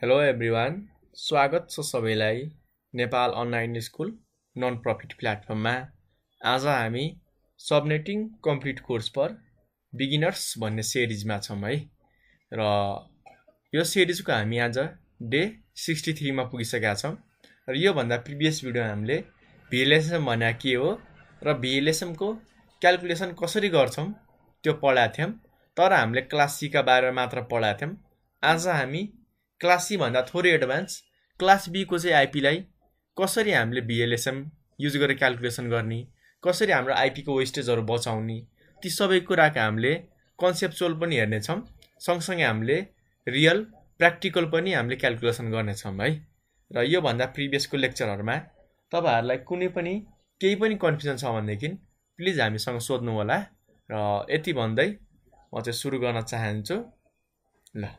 hello everyone स्वागत छ सबैलाई Nepal online school non profit प्लेटफर्ममा आज हामी subnetting complete course for beginners भन्ने सिरिजमा छौँ है र यो सिरिजको हामी आज डे सिक्सटी थ्रीमा पुगिसकेका छौँ र योभन्दा प्रिभियस भिडियो हामीले भिएलएसएम भन्या के हो र भिएलएसएमको क्यालकुलेसन कसरी गर्छौँ त्यो पढाएको थियौँ तर हामीले क्लास सीका बारेमा मात्र पढाएको थियौँ आज हामी क्लास सीभन्दा थोरै एडभान्स क्लास बीको चाहिँ आइपीलाई कसरी हामीले भिएलएसएम युज गरेर क्यालकुलेसन गर्ने कसरी हाम्रो आइपीको वेस्टेजहरू बचाउने ती सबै कुराको हामीले कन्सेप्चुअल पनि हेर्नेछौँ सँगसँगै हामीले रियल प्र्याक्टिकल पनि हामीले क्यालकुलेसन गर्नेछौँ है र योभन्दा प्रिभियसको लेक्चरहरूमा तपाईँहरूलाई कुनै पनि केही पनि कन्फ्युजन छ भनेदेखि प्लिज हामीसँग सोध्नु होला र यति भन्दै म चाहिँ सुरु गर्न चाहन्छु ल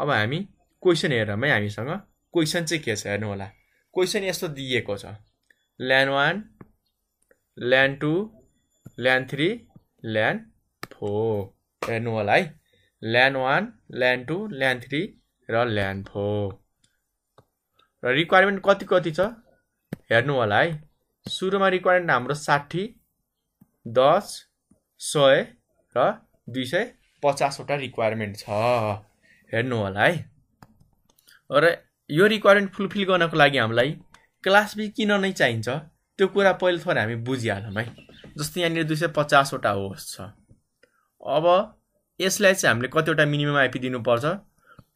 अब हामी क्वेसन हेरौँ हामीसँग क्वेसन चाहिँ के छ हेर्नु होला क्वेसन यस्तो दिएको छ LAN one LAN two LAN three LAN four हेर्नु होला है LAN one LAN two LAN three र ल्यान फोर र रिक्वायरमेन्ट कति कति छ हेर्नु होला है सुरुमा रिक्वायरमेन्ट हाम्रो साठी दस सय र दुई सय पचासवटा रिक्वायरमेन्ट छ हेर्नु होला है र यो रिक्वायरमेन्ट फुलफिल गर्नको लागि हामीलाई क्लास बी किन नै चाहिन्छ त्यो कुरा पहिलो थोरै हामी बुझिहालौँ है जस्तै यहाँनिर दुई सय पचासवटा होस् छ अब यसलाई चाहिँ हामीले कतिवटा मिनिमम आइपिदिनुपर्छ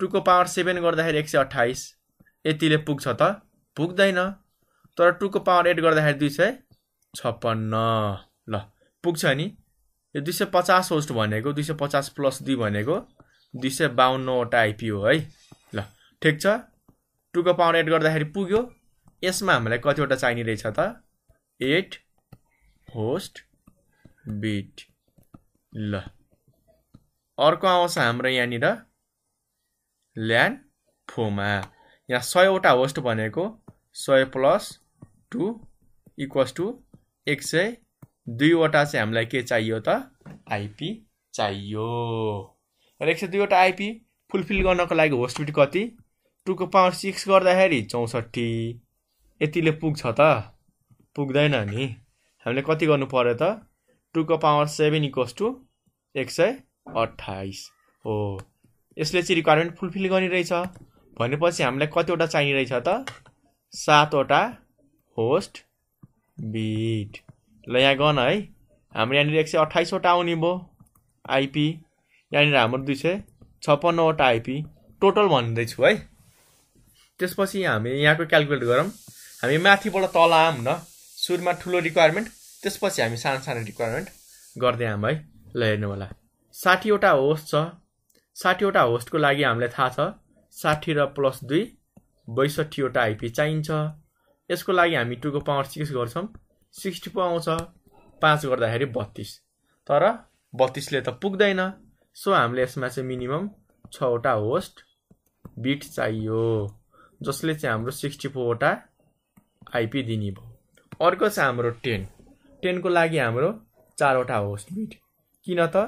टुको पावर सेभेन गर्दाखेरि एक सय अठाइस यतिले पुग्छ त पुग्दैन तर टुको पावर एट गर्दाखेरि दुई सय छप्पन्न ल पुग्छ नि यो दुई सय पचास होस्ट भनेको दुई सय पचास प्लस दुई भनेको दुई सय बाहन्नवटा आइपिओ है ल ठिक छ टुको पावर एड गर्दाखेरि पुग्यो यसमा हामीलाई कतिवटा चाहिने रहेछ त एट होस्ट बिट ल अर्को आउँछ हाम्रो यहाँनिर ल्यान्ड फोमा यहाँ सयवटा होस्ट भनेको सय प्लस टु इक्वस टु एक सय दुईवटा चाहिँ हामीलाई के चाहियो त आइपी चाहियो र एक सय दुईवटा आइपी फुलफिल गर्नको लागि होस्ट बिट कति टुको पावर सिक्स गर्दाखेरि चौसठी यतिले पुग्छ त पुग्दैन नि हामीले कति गर्नु पऱ्यो त टुको पावर सेभेन इक्वस टु एक सय अठाइस हो यसले चाहिँ रिक्वायरमेन्ट फुलफिल गरिरहेछ भनेपछि हामीलाई कतिवटा चाहिने रहेछ त सातवटा होस्ट बिट ल यहाँ गन है हाम्रो यहाँनिर एक सय अठाइसवटा आउने भयो आइपी यहाँनिर हाम्रो दुई सय छप्पन्नवटा आइपी टोटल भन्दैछु है त्यसपछि हामी यहाँको क्यालकुलेट गरौँ हामी माथिबाट तल आऊँ न सुरुमा ठुलो रिक्वायरमेन्ट त्यसपछि हामी सानो सानो रिक्वायरमेन्ट गर्दै आऊँ है ल हेर्नु होला साठीवटा होस्ट छ साठीवटा होस्टको लागि हामीलाई थाहा छ साठी र प्लस दुई बैसठीवटा आइपी चाहिन्छ यसको लागि हामी टुको पावर सिक्स गर्छौँ सिक्सटी आउँछ पाँच गर्दाखेरि बत्तिस तर बत्तिसले त पुग्दैन सो हामीले यसमा चाहिँ मिनिमम छवटा होस्ट बिट चाहियो जसले चाहिँ हाम्रो सिक्सटी फोरवटा आइपी दिने भयो अर्को छ हाम्रो टेन टेनको लागि हाम्रो चारवटा होस्ट बिट किन त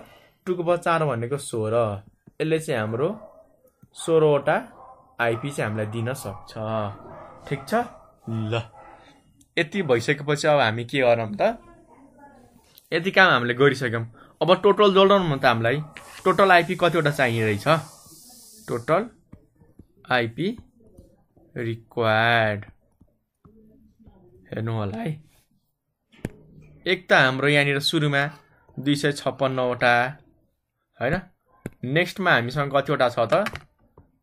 टुको ब चार भनेको सोह्र यसले चाहिँ हाम्रो सोह्रवटा आइपी चाहिँ हामीलाई दिन सक्छ ठिक छ ल यति भइसकेपछि अब हामी के गरौँ त यति काम हामीले गरिसक्यौँ अब टोटल जोडाउनु त हामीलाई टोटल आइपी कतिवटा चाहिने रहेछ टोटल आइपी रिक्वायर्ड हेर्नु होला है एक त हाम्रो यहाँनिर सुरुमा दुई सय छप्पन्नवटा होइन नेक्स्टमा हामीसँग कतिवटा छ त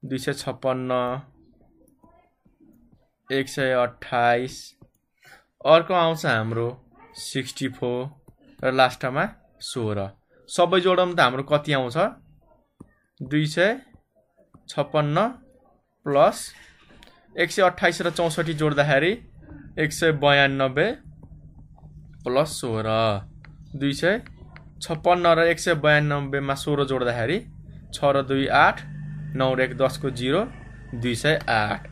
दुई सय छप्पन्न एक सय अठाइस अर्को आउँछ हाम्रो सिक्सटी फोर र लास्टमा सोह्र सबै जोडौँ त हाम्रो कति आउँछ दुई सय छप्पन्न प्लस एक सय अठाइस र चौसठी जोड्दाखेरि एक सय बयानब्बे प्लस सोह्र दुई सय छप्पन्न र एक सय बयानब्बेमा सोह्र जोड्दाखेरि छ र दुई आठ नौ र एक दसको जिरो दुई सय आठ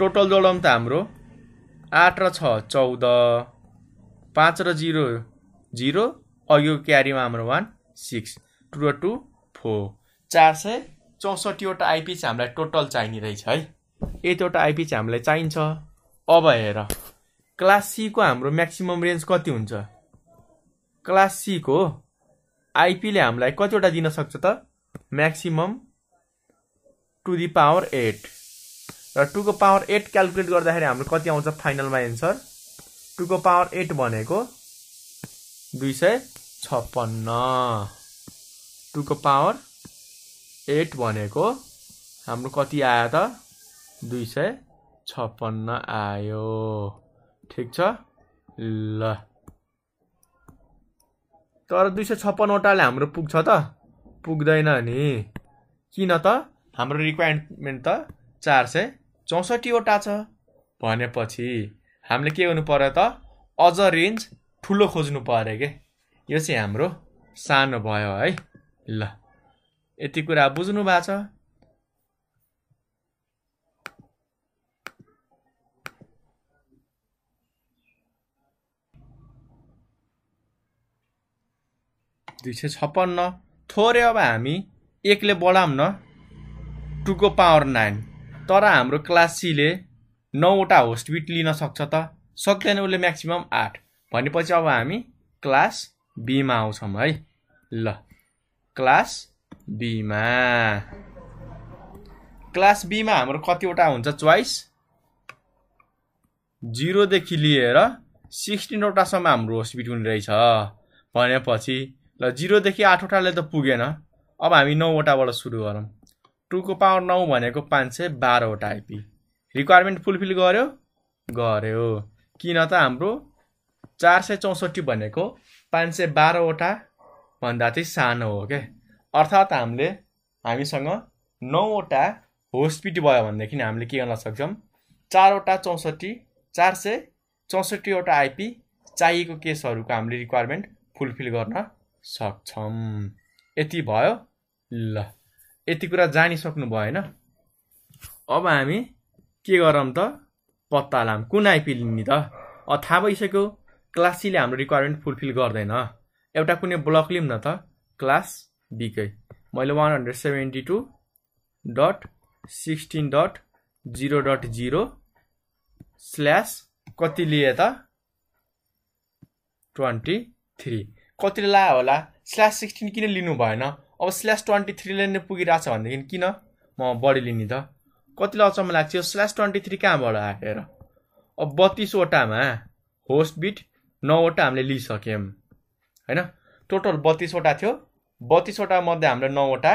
टोटल जोडौँ त हाम्रो आठ र छ चौध पाँच र जिरो जिरो अघिको क्यारीमा हाम्रो वान सिक्स टु र टु फोर चार सय चौसठीवटा आइपी चाहिँ हामीलाई टोटल चाहिने रहेछ है यतिवटा आइपी चाहिँ हामीलाई चाहिन्छ अब हेर क्लास सीको हाम्रो म्याक्सिमम् रेन्ज कति हुन्छ क्लास सीको आइपीले हामीलाई कतिवटा दिन सक्छ त maximum two the power eight र टुको पावर एट क्यालकुलेट गर्दाखेरि हाम्रो कति आउँछ फाइनलमा एन्सर टुको पावर एट भनेको दुई सय छप्पन्न टुको पावर एट भनेको हाम्रो कति आयो त दुई सय छप्पन्न आयो ठिक छ ल तर दुई सय छप्पन्नवटाले हाम्रो पुग्छ त पुग्दैन नि किन त हाम्रो रिक्वायरमेन्ट त चार सय चौसठीवटा छ भनेपछि हामीले के गर्नु पऱ्यो त अझ रेन्ज ठुलो खोज्नु पऱ्यो के यो चाहिँ हाम्रो सानो भयो है ल यति कुरा बुझ्नु भएको छ दुई सय छप्पन्न थोरै अब हामी एकले बढाउँ न टुको पावर नाइन तर हाम्रो क्लास सीले नौवटा होस्ट बिट लिन सक्छ त सक्दैन उसले म्याक्सिमम् आठ भनेपछि अब हामी क्लास बीमा आउँछौँ है ल क्लास बीमा क्लास बीमा हाम्रो कतिवटा हुन्छ चोइस जिरोदेखि लिएर सिक्सटिनवटासम्म हाम्रो होस्पिटल हुने रहेछ भनेपछि ल जिरोदेखि आठवटाले त पुगेन अब हामी नौवटाबाट सुरु गरौँ टुको पावर नौ भनेको पाँच सय बाह्रवटा आइपी रिक्वायरमेन्ट फुलफिल गर्यो गर्यो किन त हाम्रो चार सय चौसठी भनेको पाँच सय बाह्रवटा भन्दा चाहिँ सानो हो क्या अर्थात् हामीले हामीसँग नौवटा होस्पिट भयो भनेदेखि हामीले के गर्न सक्छौँ चारवटा चौसठी चार सय चौसठीवटा आइपी चाहिएको केसहरूको हामीले रिक्वायरमेन्ट फुलफिल गर्न सक्छौँ यति भयो ल यति कुरा जानिसक्नु भएन अब हामी के गरौँ त पत्ता लाम कुन आइपी लिने त थाहा भइसक्यो क्लास सीले हाम्रो रिक्वायरमेन्ट फुलफिल गर्दैन एउटा कुनै ब्लक लिउँ न त क्लास बीकै मैले one hundred seventy two dot sixteen dot zero dot zero slash कति लिएँ त ट्वेन्टी थ्री कतिले लायो होला स्ल्यास सिक्सटिन किन लिनु भएन अब स्ल्यास ट्वेन्टी थ्रीले नै पुगिरहेछ भनेदेखि किन म बढी लिने त कतिले अचम्म लाग्छ स्ल्यास ट्वेन्टी थ्री कहाँबाट आएर अब बत्तिसवटामा होस्ट बिट नौवटा हामीले लिइसक्यौँ होइन टोटल बत्तिसवटा थियो बत्तिसवटा मध्ये हामीले नौवटा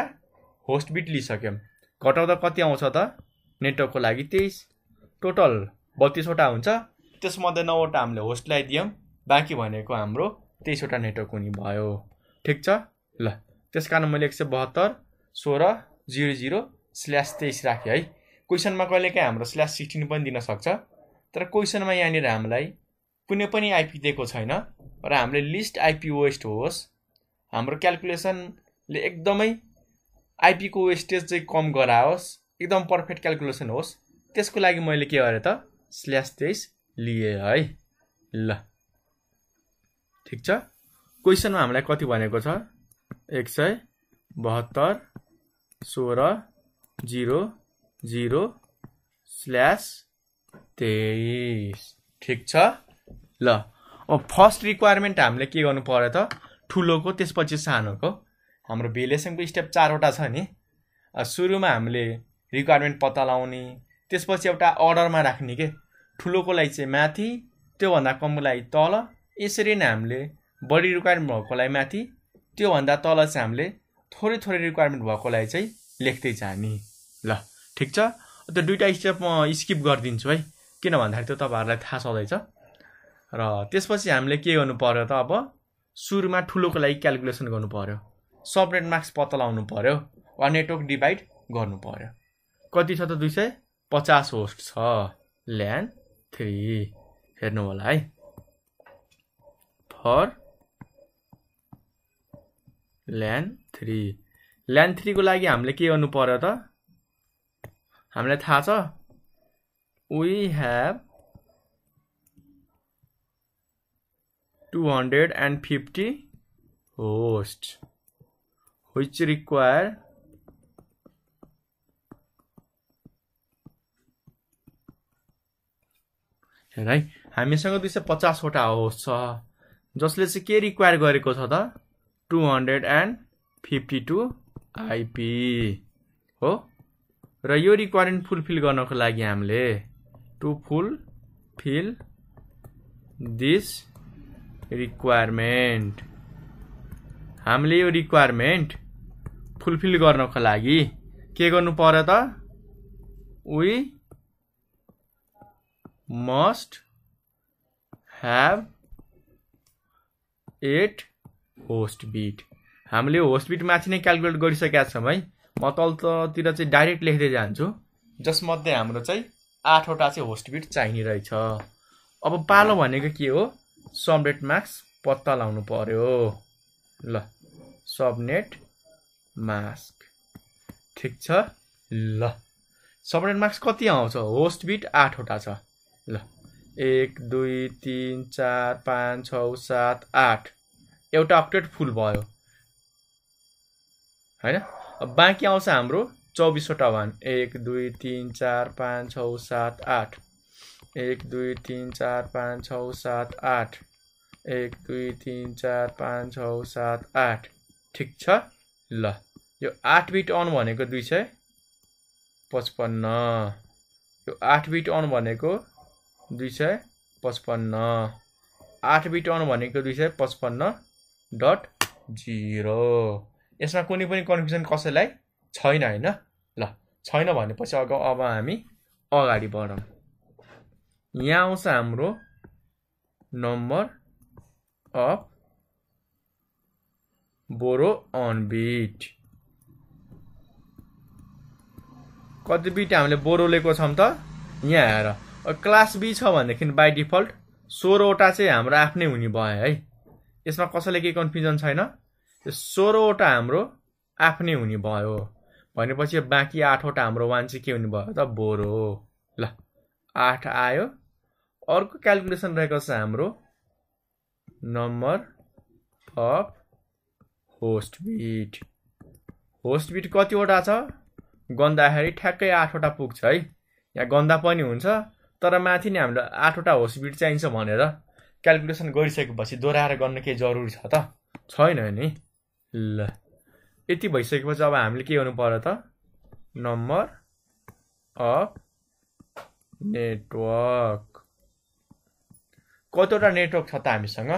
होस्ट बिट लिइसक्यौँ घटाउँदा कति आउँछ त नेटवर्कको लागि तेइस टोटल बत्तिसवटा हुन्छ त्यसमध्ये नौवटा हामीले होस्टलाई दियौँ बाँकी भनेको हाम्रो तेइसवटा नेटवर्क हुने भयो ठिक छ ल त्यस कारण मैले एक सय बहत्तर सोह्र जिरो जिरो स्ल्यास तेइस राखेँ है क्वेसनमा कहिलेकाहीँ हाम्रो स्ल्यास सिक्सटिन पनि दिनसक्छ तर क्वेसनमा यहाँनिर हामीलाई कुनै पनि आइपी दिएको छैन र हामीले लिस्ट आइपी वेस्ट होस् हाम्रो क्यालकुलेसनले एकदमै आइपीको वेस्टेज चाहिँ कम गराओस् एकदम पर्फेक्ट क्यालकुलेसन होस् त्यसको लागि मैले के गरेँ त स्ल्यास तेइस लिएँ है ल ठिक छ क्वेसनमा हामीलाई कति भनेको छ एक सय बहत्तर सोह्र जिरो जिरो स्ल्यास तेइस ठिक छ ल अब फर्स्ट रिक्वायरमेन्ट हामीले के गर्नु पऱ्यो त ठुलोको त्यसपछि सानोको हाम्रो भेलेसनको स्टेप चारवटा छ नि सुरुमा हामीले रिक्वायरमेन्ट पत्ता लगाउने त्यसपछि एउटा अर्डरमा राख्ने के ठुलोको लागि चाहिँ माथि त्योभन्दा कमको लागि तल यसरी नै हामीले बढी रिक्वायरमेन्ट भएकोलाई माथि त्योभन्दा तल चाहिँ हामीले थोरै थोरै रिक्वायरमेन्ट भएकोलाई चाहिँ लेख्दै जाने ल ठिक छ त्यो दुइटा स्टेप म स्किप गरिदिन्छु है किन भन्दाखेरि त्यो तपाईँहरूलाई थाहा छँदैछ र त्यसपछि हामीले के गर्नु पऱ्यो त अब सुरुमा ठुलोको लागि क्यालकुलेसन गर्नु पऱ्यो सपरेट मार्क्स पत्ता लगाउनु पऱ्यो वा नेटवर्क डिभाइड गर्नु पऱ्यो कति छ त दुई सय पचास होस्ट छ ल्यान थ्री हेर्नु होला है फर ल्यान थ्री ल्यान थ्रीको लागि हामीले के गर्नु पऱ्यो त हामीलाई थाहा छ we have 250 host which require है हामीसँग दुई सय पचासवटा होस्ट छ जसले चाहिँ के रिक्वायर गरेको छ त two hundred and fifty two IP हो र यो रिक्वायरमेन्ट फुलफिल गर्नको लागि हामीले to fulfil this requirement हामीले यो रिक्वायरमेन्ट फुलफिल गर्नको लागि के गर्नु पर्यो त we must have eight host bit हामीले होस्ट बिट माथि नै क्यालकुलेट गरिसकेका छौँ है म तलतिर चाहिँ डाइरेक्ट लेख्दै जान्छु जसमध्ये हाम्रो चाहिँ आठवटा चाहिँ होस्ट बिट चाहिने रहेछ अब पालो भनेको के हो सबनेट मार्क्स पत्ता लगाउनु पर्यो ल सबनेट मास्क ठिक छ ल सबनेट मार्क्स कति आउँछ होस्ट बिट आठवटा छ ल एक दुई तिन चार पाँच छ सात आठ एउटा अपडेट फुल भयो होइन बाँकी आउँछ हाम्रो चौबिसवटा वान एक दुई तिन चार पाँच छ सात आठ एक दुई तिन चार पाँच छ सात आठ एक दुई तिन चार पाँच छ सात आठ ठिक छ ल यो आठ बिट अन भनेको दुई सय पचपन्न यो आठ बिट अन भनेको दुई सय पचपन्न आठ बिट अन भनेको दुई सय पचपन्न डट जिरो यसमा कुनै पनि कन्फ्युजन कसैलाई छैन होइन ल छैन भनेपछि अग अब हामी अगाडि बढौँ यहाँ आउँछ हाम्रो number up borrow on bit कति बिट हामीले बोरो लिएको छौँ त यहाँ आएर क्लास बी छ भनेदेखि बाई डिफल्ट सोह्रवटा चाहिँ हाम्रो आफ्नै हुने भयो है यसमा कसैले केही कन्फ्युजन छैन यो सोह्रवटा हाम्रो आफ्नै हुने भयो भनेपछि बाँकी आठवटा हाम्रो वान चाहिँ के हुने भयो त बोरो ल आठ आयो अर्को क्यालकुलेसन रहेको छ हाम्रो number of host bit host bit कतिवटा छ गन्दाखेरि ठ्याक्कै आठवटा पुग्छ है यहाँ गन्दा पनि हुन्छ तर माथि नै हामीलाई आठवटा होस्ट बिट चाहिन्छ भनेर क्यालकुलेसन गरिसकेपछि दोहोऱ्याएर गर्न केही जरुरी छ त छैन नि ल यति भइसकेपछि अब हामीले के गर्नु पर्यो त नम्बर अफ नेटवर्क कतिवटा नेटवर्क छ त हामीसँग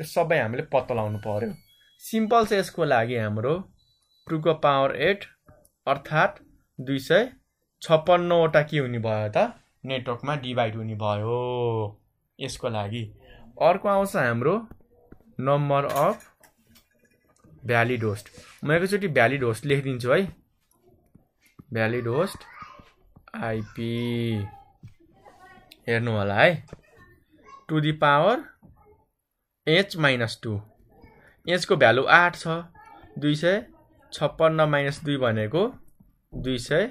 त्यो सबै हामीले पत्ता लाउनु पऱ्यो सिम्पल छ यसको लागि हाम्रो टुको पावर एट अर्थात् दुई सय छप्पन्नवटा के हुने भयो त नेटवर्कमा डिभाइड हुने भयो यसको लागि अर्को आउँछ हाम्रो नम्बर अफ भ्यालिड होस्ट म एकैचोटि भ्यालिड होस्ट लेखिदिन्छु है भ्यालिड होस्ट आइपी हेर्नु होला है two the power H minus two एचको भ्यालु आठ छ दुई सय छप्पन्न माइनस दुई भनेको दुई सय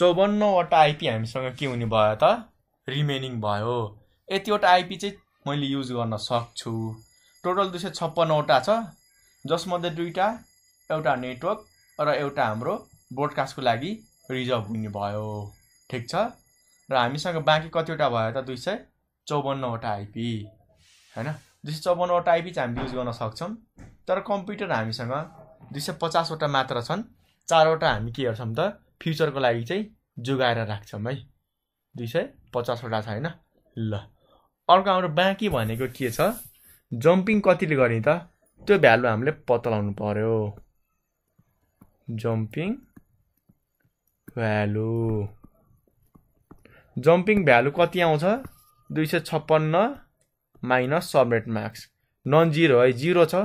चौवन्नवटा आइपी हामीसँग के हुने भयो त रिमेनिङ भयो यतिवटा आइपी चाहिँ मैले युज गर्न सक्छु टोटल दुई सय छप्पन्नवटा छ जसमध्ये दुईवटा एउटा नेटवर्क र एउटा हाम्रो ब्रोडकास्टको लागि रिजर्भ हुने भयो ठिक छ र हामीसँग बाँकी कतिवटा भयो त दुई सय चौवन्नवटा आइपी होइन दुई सय चौवन्नवटा आइपी चाहिँ हामी युज गर्न सक्छौँ तर कम्प्युटर हामीसँग दुई सय पचासवटा मात्र छन् चारवटा हामी के गर्छौँ त फ्युचरको लागि चाहिँ जोगाएर राख्छौँ है दुई सय पचासवटा छ होइन ल अर्को हाम्रो बाँकी भनेको के छ जम्पिङ कतिले गर्ने त त्यो भ्यालु हामीले पत्ता लाउनु पऱ्यो जम्पिङ भ्यालु जम्पिङ भ्यालु कति आउँछ दुई सय छप्पन्न minus subnet mask non zero है जिरो छ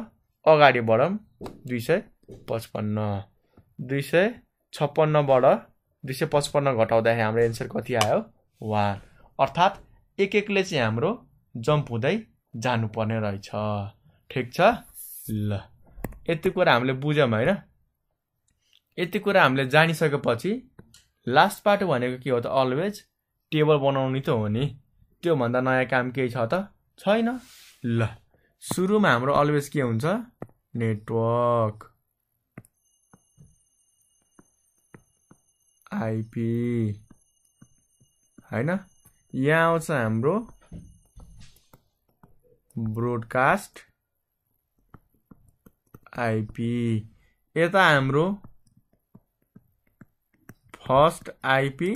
अगाडि बढौँ दुई सय पचपन्न दुई सय छप्पन्नबाट दुई सय पचपन्न घटाउँदाखेरि हाम्रो एन्सर कति आयो वान अर्थात् एक एकले चाहिँ हाम्रो जम्प हुँदै जानुपर्ने रहेछ ठिक छ ल यति कुरा हामीले बुझ्यौँ होइन यति कुरा हामीले जानिसकेपछि लास्ट पार्ट भनेको के हो त अलवेज टेबल बनाउने त हो नि त्योभन्दा नयाँ काम केही छ त छैन ल सुरुमा हाम्रो अलवेज के हुन्छ नेटवर्क आइपी होइन यहाँ आउँछ हाम्रो ब्रोडकास्ट आइपी यता हाम्रो फर्स्ट आइपी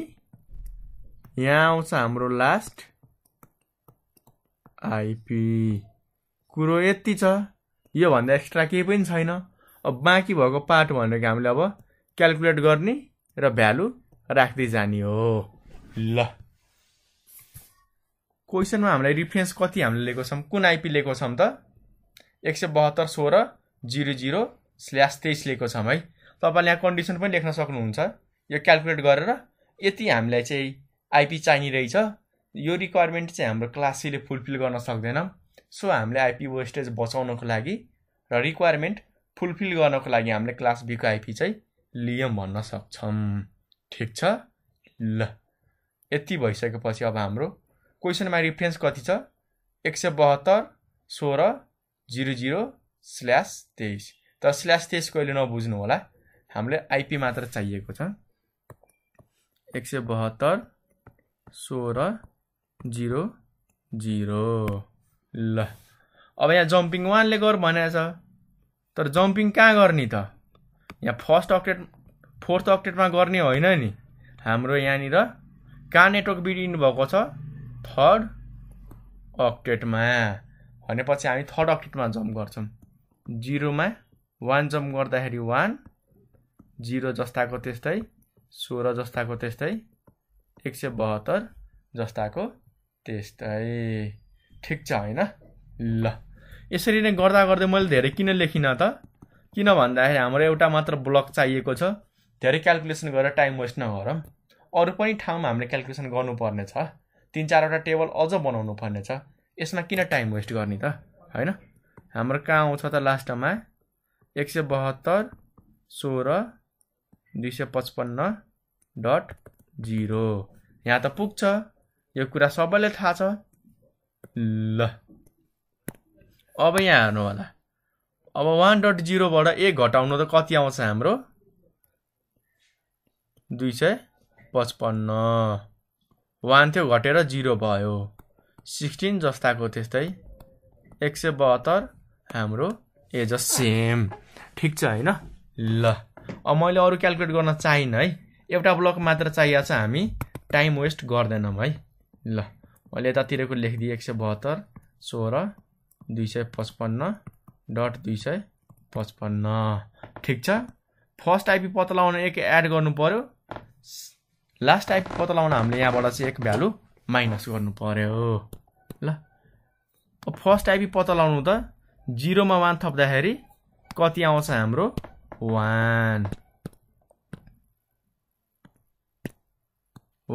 यहाँ आउँछ हाम्रो लास्ट आइपी कुरो यति छ योभन्दा एक्स्ट्रा केही पनि छैन अब बाँकी भएको पार्ट भनेको हामीले अब क्यालकुलेट गर्ने र भ्यालु राख्दै जाने हो ल क्वेसनमा हामीलाई रिफ्रेन्स कति हामीले लिएको छौँ कुन आइपी लिएको छौँ त एक सय बहत्तर सोह्र जिरो जिरो स्ल्यास तेइस लिएको छौँ है तपाईँले यहाँ कन्डिसन पनि लेख्न सक्नुहुन्छ यो क्यालकुलेट गरेर यति हामीलाई चाहिँ आइपी चाहिने रहेछ यो रिक्वायरमेन्ट चाहिँ हाम्रो क्लासीले फुलफिल गर्न सक्दैन सो हामीले आइपी वेस्टेज बचाउनको लागि र रिक्वायरमेन्ट फुलफिल गर्नको लागि हामीले क्लास बीको आइपी चाहिँ लियौँ भन्न सक्छौँ ठिक छ ल यति भइसकेपछि अब हाम्रो क्वेसनमा रिफ्रेन्स कति छ एक सय बहत्तर सोह्र जिरो जिरो स्ल्यास तेइस तर स्ल्यास तेइस कहिले नबुझ्नु होला हामीले आइपी मात्र चाहिएको छ एक सय बहत्तर सोह्र जिरो जिरो ल अब यहाँ जम्पिङ वानले गर भनेको छ तर जम्पिङ कहाँ गर्ने त यहाँ फर्स्ट अक्टेट फोर्थ अक्टेटमा गर्ने होइन नि हाम्रो यहाँनिर कहाँ नेटवर्क बिग्रिनु भएको छ थर्ड अक्टेटमा भनेपछि हामी थर्ड अक्टेटमा जम्प गर्छौँ जिरोमा वान जम्प गर्दाखेरि वान जिरो जस्ताको त्यस्तै सोह्र जस्ताको त्यस्तै एक सय बहत्तर जस्ताको त्यस्तै ठिक छ होइन ल यसरी नै गर्दा गर्दै मैले धेरै किन लेखिनँ त किन भन्दाखेरि हाम्रो एउटा मात्र ब्लक चाहिएको छ धेरै क्यालकुलेसन गरेर टाइम वेस्ट नगरौँ अरू पनि ठाउँमा हामीले क्यालकुलेसन गर्नुपर्ने छ तिन चारवटा टेबल अझ बनाउनु पर्ने छ यसमा किन टाइम वेस्ट गर्ने त होइन हाम्रो कहाँ आउँछ त लास्टमा एक सय बहत्तर सोह्र दुई सय पचपन्न डट जिरो यहाँ त पुग्छ यो कुरा सबैलाई थाहा छ ल अब यहाँ हेर्नु होला अब वान डट जिरोबाट एक घटाउनु त कति आउँछ हाम्रो दुई सय पचपन्न वान थियो घटेर जिरो भयो सिक्सटिन जस्ताको त्यस्तै एक सय बहत्तर हाम्रो एज अ सेम ठिक छ होइन ल अब मैले अरू क्यालकुलेट गर्न चाहिनँ है एउटा ब्लक मात्र चाहिएको छ हामी टाइम वेस्ट गर्दैनौँ है ल मैले यतातिरको लेखिदिएँ एक सय बहत्तर सोह्र दुई सय पचपन्न डट दुई सय पचपन्न ठिक छ फर्स्ट आइपी पत्ता लगाउन एक एड गर्नु पऱ्यो लास्ट आइपी पत्ता लगाउन हामीले यहाँबाट चाहिँ एक भ्यालु माइनस गर्नु पऱ्यो ल फर्स्ट आइपी पत्ता लगाउनु त जिरोमा वान थप्दाखेरि कति आउँछ हाम्रो वान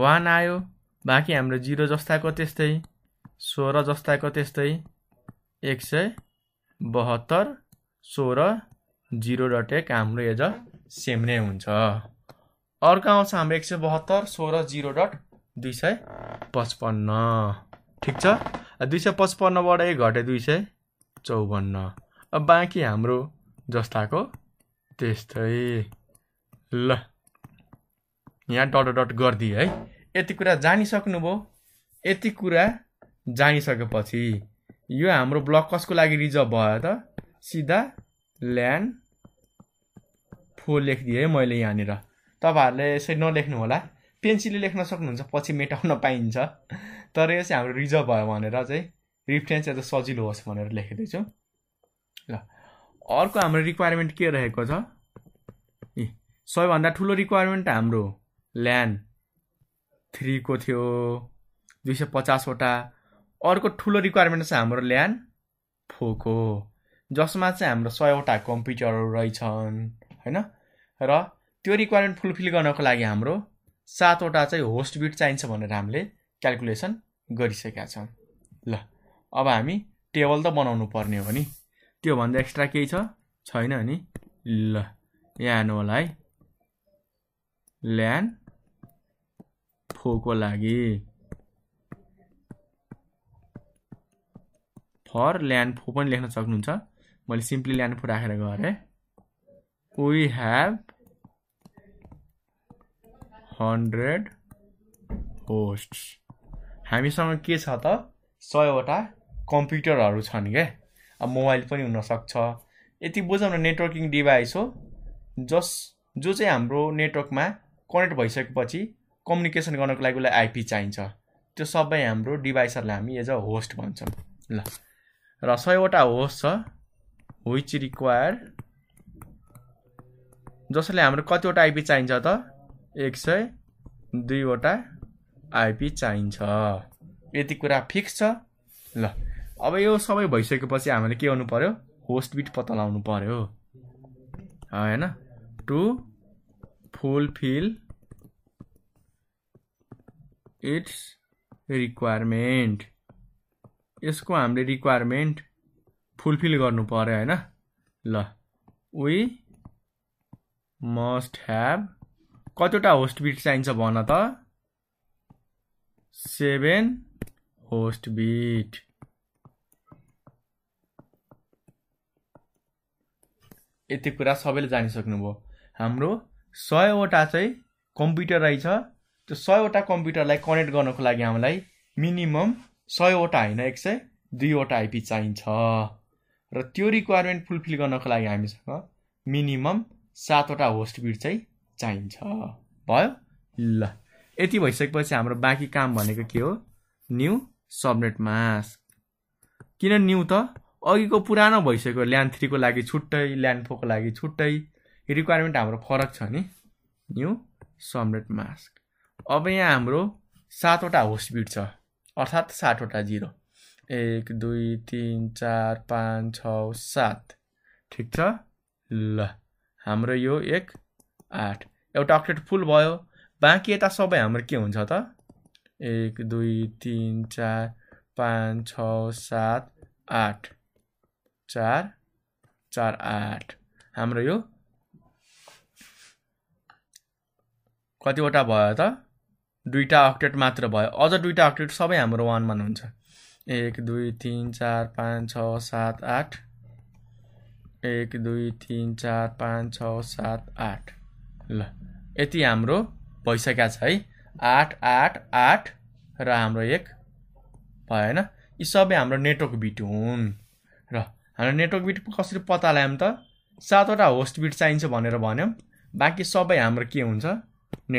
वान आयो बाँकी हाम्रो जिरो जस्ताको त्यस्तै सोह्र जस्ताको त्यस्तै एक सय बहत्तर सोह्र जिरो डट एक हाम्रो एज सेम नै हुन्छ अर्को आउँछ हाम्रो एक सय बहत्तर सोह्र जिरो डट दुई सय पचपन्न ठिक छ दुई सय पचपन्नबाट एक घटे दुई सय चौवन्न अब बाँकी हाम्रो जस्ताको त्यस्तै ल यहाँ डट डट गरिदिएँ है यति कुरा जानिसक्नुभयो यति कुरा जानिसकेपछि यो हाम्रो ब्लक कसको लागि रिजर्भ भयो त सिधा ल्यान्ड फोर लेखिदिएँ है मैले यहाँनिर तपाईँहरूले यसरी नलेख्नु होला पेन्सिलले लेख्न सक्नुहुन्छ पछि मेटाउन पाइन्छ तर यो चाहिँ हाम्रो रिजर्भ भयो भनेर चाहिँ रिफ्रेन्स एज सजिलो होस् भनेर लेखिँदैछु ल अर्को हाम्रो रिक्वायरमेन्ट के रहेको छ ए सबैभन्दा ठुलो रिक्वायरमेन्ट हाम्रो ल्यान्ड थ्रीको थियो दुई सय पचासवटा अर्को ठुलो रिक्वायरमेन्ट चाहिँ हाम्रो ल्यान्ड फोको जसमा चाहिँ हाम्रो सयवटा कम्प्युटरहरू रहेछन् होइन र त्यो रिक्वायरमेन्ट फुलफिल गर्नको लागि हाम्रो सातवटा चाहिँ होस्ट बिट चाहिन्छ भनेर हामीले क्यालकुलेसन गरिसकेका छौँ ल अब हामी टेबल त बनाउनु पर्ने हो नि त्योभन्दा एक्स्ट्रा केही छ छैन नि ल यहाँ हेर्नु होला है ल्यान्ड फोरको लागि फर ल्यान्ड फो पनि लेख्न सक्नुहुन्छ मैले सिम्पली ल्यान्ड फो राखेर गरेँ वी ह्याभ हन्ड्रेड होस्ट हामीसँग के छ त सयवटा कम्प्युटरहरू छन् क्या अब मोबाइल पनि हुनसक्छ यति बुझौँ न नेटवर्किङ डिभाइस हो जस जो चाहिँ हाम्रो नेटवर्कमा कनेक्ट भइसकेपछि कम्युनिकेसन गर्नको लागि उसलाई आइपी चाहिन्छ त्यो सबै हाम्रो डिभाइसहरूलाई हामी एज अ होस्ट भन्छौँ ल र सयवटा होस्ट छ विच रिक्वायर जसले हाम्रो कतिवटा आइपी चाहिन्छ त एक सय दुईवटा आइपी चाहिन्छ यति कुरा फिक्स छ ल अब यो सबै भइसकेपछि हामीले के गर्नु पऱ्यो होस्ट बिट पत्ता लाउनु पऱ्यो होइन टु फुलफिल इट्स रिक्वायरमेन्ट यसको हामीले रिक्वायरमेन्ट फुलफिल गर्नु पऱ्यो होइन ल वी मस्ट ह्याभ कतिवटा होस्ट बिट चाहिन्छ भन त सेभेन होस्ट बिट यति कुरा सबैले जानिसक्नुभयो हाम्रो सयवटा चाहिँ कम्प्युटर रहेछ त्यो सयवटा कम्प्युटरलाई कनेक्ट गर्नको लागि हामीलाई मिनिमम सयवटा होइन एक सय दुईवटा आइपी चाहिन्छ र त्यो रिक्वायरमेन्ट फुलफिल गर्नको लागि हामीसँग मिनिमम सातवटा होस्ट बिट चाहिँ चाहिन्छ भयो ल यति भइसकेपछि हाम्रो बाँकी काम भनेको के हो न्यु सबनेट मास्क किन न्यु त अघिको पुरानो भइसक्यो ल्यान्ड थ्रीको लागि छुट्टै ल्यान्ड फोरको लागि छुट्टै रिक्वायरमेन्ट हाम्रो फरक छ नि न्यु सबनेट मास्क अब यहाँ हाम्रो सातवटा होस्टबिट छ अर्थात् सातवटा जिरो एक दुई तिन चार पाँच छ सात ठिक छ ल हाम्रो यो एक आठ एउटा अक्टेट फुल भयो बाँकी यता सबै हाम्रो के हुन्छ त एक दुई तिन चार पाँच छ सात आठ चार चार आठ हाम्रो यो कतिवटा भयो त दुईवटा अक्टेट मात्र भयो अझ दुईवटा अक्टेट सबै हाम्रो वान वान हुन्छ एक दुई तिन चार पाँच छ सात आठ एक दुई तिन चार पाँच छ सात आठ ल यति हाम्रो भइसकेको छ है आठ आठ आठ र हाम्रो एक भयो भएन यी सबै हाम्रो नेटवर्क बिट हुन् र हाम्रो नेटवर्क बिट कसरी पत्ता लगायौँ त सातवटा होस्ट बिट चाहिन्छ भनेर भन्यौँ बाँकी सबै हाम्रो के हुन्छ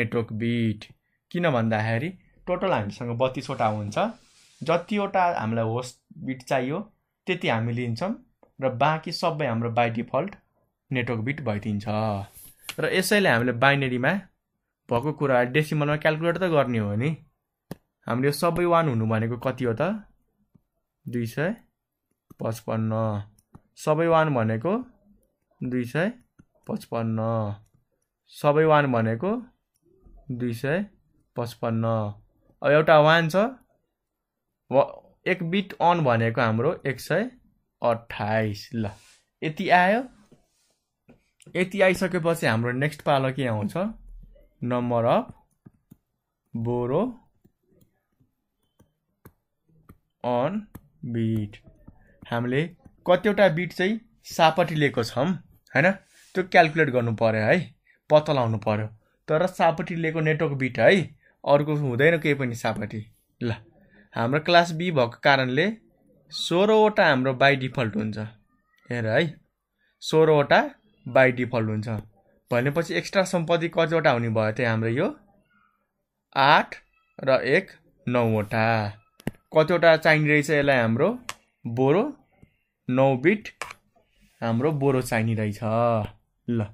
नेटवर्क बिट किन भन्दाखेरि टोटल हामीसँग बत्तिसवटा हुन्छ जतिवटा हामीलाई होस्ट बिट चाहियो त्यति हामी लिन्छौँ र बाँकी सबै हाम्रो बाई डिफल्ट नेटवर्क बिट भइदिन्छ र यसैले हामीले बाइनेरीमा भएको कुरा डेसिमलमा क्यालकुलेट त गर्ने हो नि हाम्रो यो सबै वान हुनु भनेको कति हो त दुई सय पचपन्न सबै वान भनेको दुई सय पचपन्न सबै वान भनेको दुई सय पचपन्न अब एउटा वान छ व एक बिट अन भनेको हाम्रो एक सय अठाइस ल यति आयो यति आइसकेपछि हाम्रो नेक्स्ट पालो के आउँछ number of borrow on bit हामीले कतिवटा बिट चाहिँ सापट्टि लिएको छौँ होइन त्यो क्यालकुलेट गर्नु पऱ्यो है पत्ता लाउनु पऱ्यो तर सापट्टि लिएको नेटवर्क बिट है अर्को हुँदैन केही पनि सापट्टि ल हाम्रो क्लास बी भएको कारणले सोह्रवटा हाम्रो बाई डिफल्ट हुन्छ हेर है सोह्रवटा बाई डिफल्ट हुन्छ भनेपछि एक्स्ट्रा सम्पत्ति कतिवटा हुने भयो त्यहाँ हाम्रो यो आठ र एक नौवटा कतिवटा चाहिने रहेछ यसलाई हाम्रो बोरो नौ बिट हाम्रो बोरो चाहिने रहेछ ल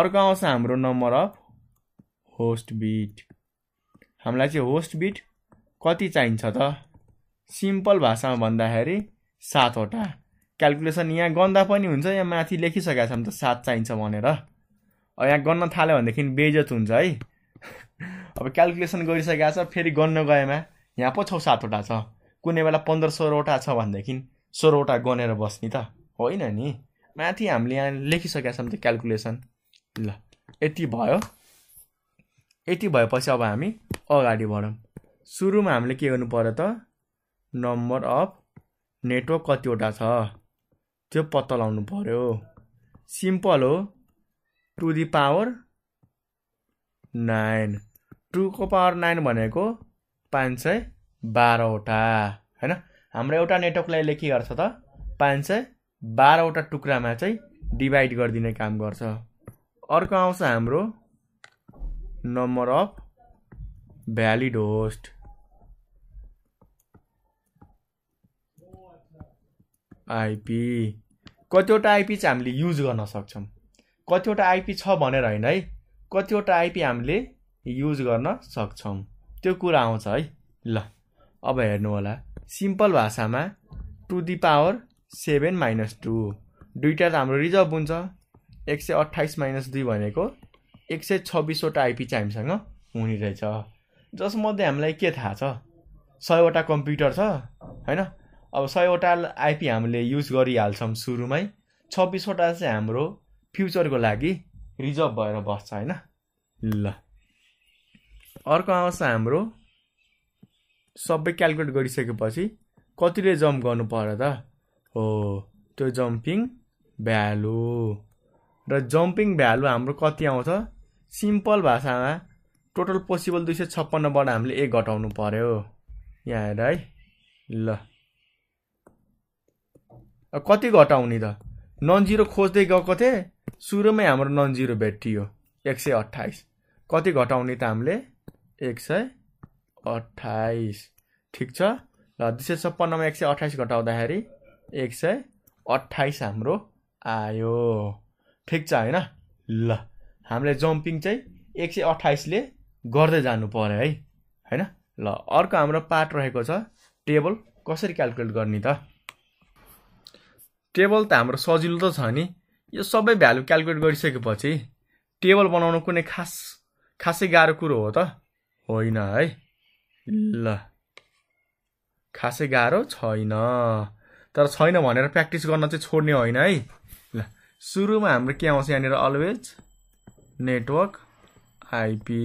अर्को आउँछ हाम्रो नम्बर अफ होस्ट बिट हामीलाई चाहिँ होस्ट बिट कति चाहिन्छ त सिम्पल भाषामा भन्दाखेरि सातवटा क्यालकुलेसन यहाँ गन्दा पनि हुन्छ यहाँ माथि लेखिसकेका छौँ त सात चाहिन्छ भनेर यहाँ गन्न थाल्यो भनेदेखि बेजत हुन्छ है अब क्यालकुलेसन गरिसकेका छ फेरि गन्न गएमा यहाँ पो छौ सातवटा छ कुनै बेला पन्ध्र सोह्रवटा छ भनेदेखि सोह्रवटा गनेर बस्ने त होइन नि माथि हामीले यहाँ लेखिसकेका छौँ त क्यालकुलेसन ल यति भयो यति भएपछि अब हामी अगाडि बढौँ सुरुमा हामीले के गर्नु पऱ्यो त नम्बर अफ नेटवर्क कतिवटा छ त्यो पत्ता लाउनु पऱ्यो सिम्पल हो टु दि पावर नाइन टुको पावर नाइन भनेको पाँच सय बाह्रवटा होइन हाम्रो एउटा नेटवर्कलाई के गर्छ त पाँच सय बाह्रवटा टुक्रामा चाहिँ डिभाइड गरिदिने काम गर्छ अर्को आउँछ हाम्रो number of valid host IP कतिवटा आइपी चाहिँ हामीले युज गर्न सक्छौँ कतिवटा आइपी छ भनेर होइन है कतिवटा आइपी हामीले युज गर्न सक्छौँ त्यो कुरा आउँछ है ल अब हेर्नु होला सिम्पल भाषामा two the power seven minus two दुइटा त हाम्रो रिजर्भ हुन्छ एक सय अठाइस माइनस दुई भनेको एक सय छब्बिसवटा आइपी चाहिँ हामीसँग हुने रहेछ जसमध्ये हामीलाई के थाहा छ सयवटा कम्प्युटर छ होइन अब सयवटा आइपी हामीले युज गरिहाल्छौँ सुरुमै छब्बिसवटा चाहिँ हाम्रो फ्युचरको लागि रिजर्भ भएर बस्छ होइन ल अर्को आउँछ हाम्रो सबै क्यालकुलेट गरिसकेपछि कतिले जम्प गर्नु पर्यो त हो त्यो जम्पिङ भ्यालु र जम्पिङ भ्यालु हाम्रो कति आउँछ सिम्पल भाषामा टोटल पोसिबल दुई सय छप्पन्नबाट हामीले एक घटाउनु पऱ्यो यहाँ हेर है ल कति घटाउने त नन जिरो खोज्दै गएको थिएँ सुरुमै हाम्रो नन जिरो भेटियो एक सय अट्ठाइस कति घटाउने त हामीले एक सय अट्ठाइस ठिक छ ल दुई सय छप्पन्नमा एक सय अट्ठाइस घटाउँदाखेरि एक सय अट्ठाइस हाम्रो आयो ठिक छ होइन ल हामीले जम्पिङ चाहिँ एक सय अट्ठाइसले गर्दै जानु पऱ्यो है होइन ल अर्को हाम्रो पार्ट रहेको छ टेबल कसरी क्यालकुलेट गर्ने त टेबल त हाम्रो सजिलो त छ नि यो सबै भ्यालु क्यालकुलेट गरिसकेपछि टेबल बनाउनु कुनै खास खासै गाह्रो कुरो हो त होइन है ल खासै गाह्रो छैन तर छैन भनेर प्र्याक्टिस गर्न चाहिँ छोड्ने होइन है ल सुरुमा हाम्रो के आउँछ यहाँनिर अलवेज नेटवर्क आइपी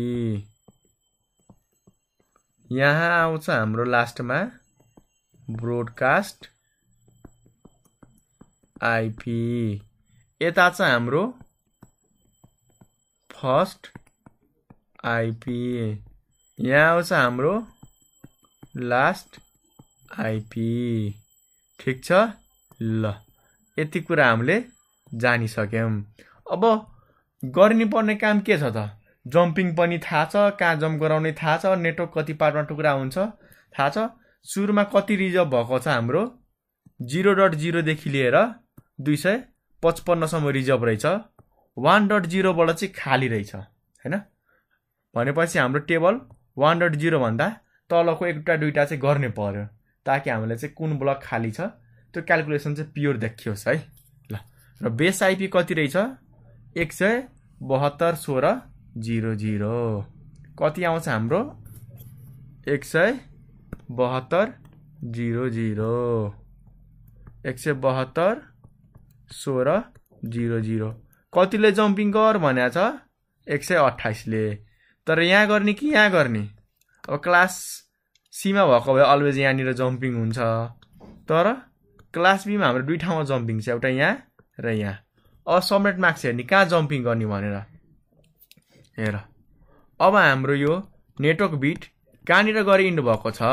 यहाँ आउँछ हाम्रो लास्टमा ब्रोडकास्ट आइपी यता छ हाम्रो फर्स्ट आइपी यहाँ आउँछ हाम्रो लास्ट आइपी ठिक छ ल यति कुरा हामीले जानिसक्यौँ अब गर्नुपर्ने काम के छ त जम्पिङ पनि थाहा छ कहाँ जम्प गराउने थाहा छ नेटवर्क कति पार्टमा टुक्रा हुन्छ थाहा छ सुरुमा कति रिजर्भ भएको छ हाम्रो जिरो डट जिरोदेखि लिएर दुई सय पचपन्नसम्म रिजर्भ रहेछ वान डट जिरोबाट चाहिँ खाली रहेछ होइन भनेपछि हाम्रो टेबल वान डट जिरोभन्दा तलको एउटा दुइटा चाहिँ गर्ने पऱ्यो ताकि हामीलाई चाहिँ कुन ब्लक खाली छ त्यो क्यालकुलेसन चाहिँ प्योर देखियोस् है ल र बेस आइपी कति रहेछ एक सय बहत्तर सोह्र जिरो जिरो कति आउँछ हाम्रो एक सय बहत्तर जिरो जिरो एक सय बहत्तर सोह्र जिरो जिरो कतिले जम्पिङ गर भनेको छ एक सय अट्ठाइसले तर यहाँ गर्ने कि यहाँ गर्ने अब क्लास सीमा भएको भए अलवेज यहाँनिर जम्पिङ हुन्छ तर क्लास बीमा हाम्रो दुई ठाउँमा जम्पिङ छ एउटा यहाँ र यहाँ अब सबनेट मार्क्स हेर्ने कहाँ जम्पिङ गर्ने भनेर हेर अब हाम्रो यो नेटवर्क बिट कहाँनिर गरिनु भएको छ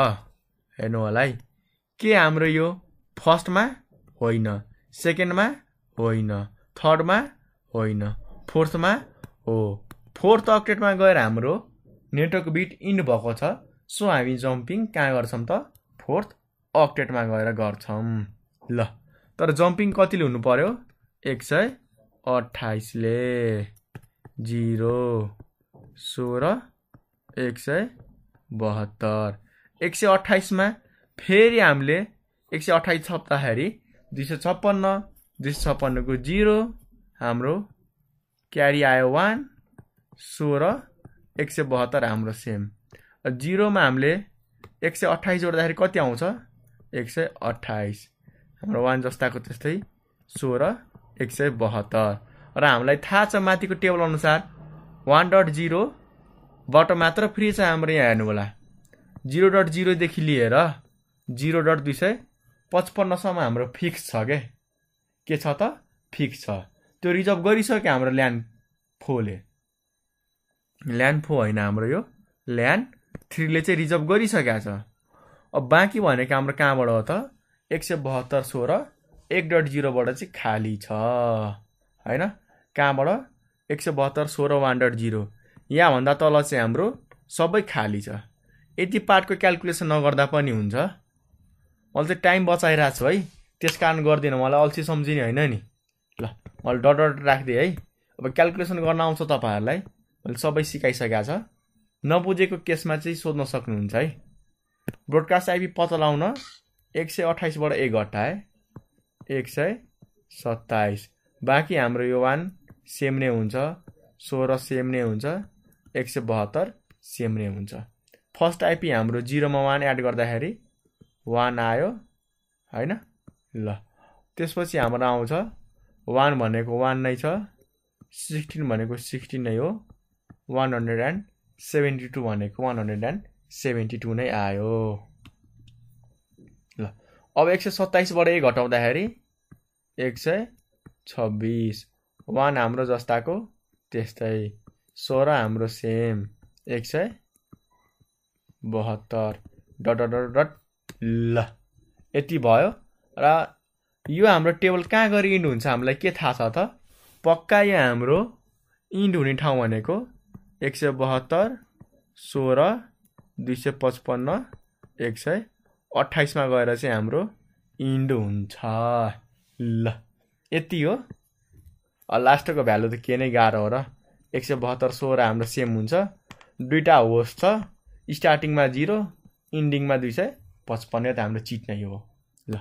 हेर्नु होला है के हाम्रो यो फर्स्टमा होइन सेकेन्डमा होइन थर्डमा होइन फोर्थमा हो फोर्थ अक्टेटमा गएर हाम्रो नेटवर्क बिट इन्ड भएको छ सो हामी जम्पिङ कहाँ गर्छौँ त फोर्थ अक्टेटमा गएर गर्छौँ ल तर जम्पिङ कतिले हुनु पर्यो एक सय अठाइसले जिरो सोह्र एक सय बहत्तर एक सय अठाइसमा फेरि हामीले एक सय अठाइस छप्दाखेरि दुई सय छप्पन्न दुई सय छप्पन्नको जिरो हाम्रो क्यारी आयो वान सोह्र एक सय बहत्तर हाम्रो सेम जिरोमा हामीले एक सय अठाइस जोड्दाखेरि कति आउँछ एक सय अठाइस हाम्रो वान जस्ताको त्यस्तै सोह्र एक सय बहत्तर र हामीलाई थाहा छ माथिको टेबल अनुसार वान डट जिरोबाट मात्र फ्री छ हाम्रो यहाँ हेर्नु होला जिरो डट जिरोदेखि लिएर जिरो डट दुई सय पचपन्नसम्म हाम्रो फिक्स छ के के छ त फिक्स छ त्यो रिजर्भ गरिसक्यो हाम्रो ल्यान्ड फोले ल्यान्ड फो होइन हाम्रो यो ल्यान्ड थ्रीले चाहिँ रिजर्भ गरिसकेको छ अब बाँकी भनेको हाम्रो कहाँबाट हो त एक सय बहत्तर सोह्र एक डट जिरोबाट चाहिँ खाली छ होइन कहाँबाट एक सय बहत्तर सोह्र वान डट जिरो यहाँभन्दा तल चाहिँ हाम्रो सबै खाली छ यति पार्टको क्यालकुलेसन नगर्दा पनि हुन्छ मैले चाहिँ टाइम बचाइरहेको छु है त्यस कारण गर्दिनँ मलाई अल्छी सम्झिने होइन नि ल मैले डट डट राखिदिएँ है अब क्यालकुलेसन गर्न आउँछ तपाईँहरूलाई मैले सबै सिकाइसकेको छ नबुझेको केसमा चाहिँ सोध्न सक्नुहुन्छ है ब्रोडकास्ट आइपी पत्ता लाउन एक सय अठाइसबाट एक है एक सय सत्ताइस बाँकी हाम्रो यो वान सेम्ने हुन्छ सोह्र सेम्ने हुन्छ एक सय बहत्तर सेम्ने हुन्छ फर्स्ट आइपी हाम्रो जिरोमा वान एड गर्दाखेरि वान आयो होइन ल त्यसपछि हाम्रो आउँछ वान भनेको वान नै छ सिक्सटिन भनेको सिक्सटिन नै हो one hundred and seventy two भनेको one hundred and seventy two नै आयो ल अब एक सय सत्ताइसबाट घटाउँदाखेरि एक सय छब्बिस वान हाम्रो जस्ताको त्यस्तै सोह्र हाम्रो सेम एक सय बहत्तर डट डट डट ल यति भयो र यो हाम्रो टेबल कहाँ गरी इन्ड हुन्छ हामीलाई के थाहा छ त पक्का यो हाम्रो इन्ड हुने ठाउँ भनेको एक सय बहत्तर सोह्र दुई सय पचपन्न एक सय अट्ठाइसमा गएर चाहिँ हाम्रो इन्ड हुन्छ ल यति हो लास्टको भ्यालु त के नै गाह्रो हो र एक सय बहत्तर सोह्र हाम्रो सेम हुन्छ दुईवटा होस् छ स्टार्टिङमा जिरो इन्डिङमा दुई सय पचपन्न त हाम्रो चिट नै हो ल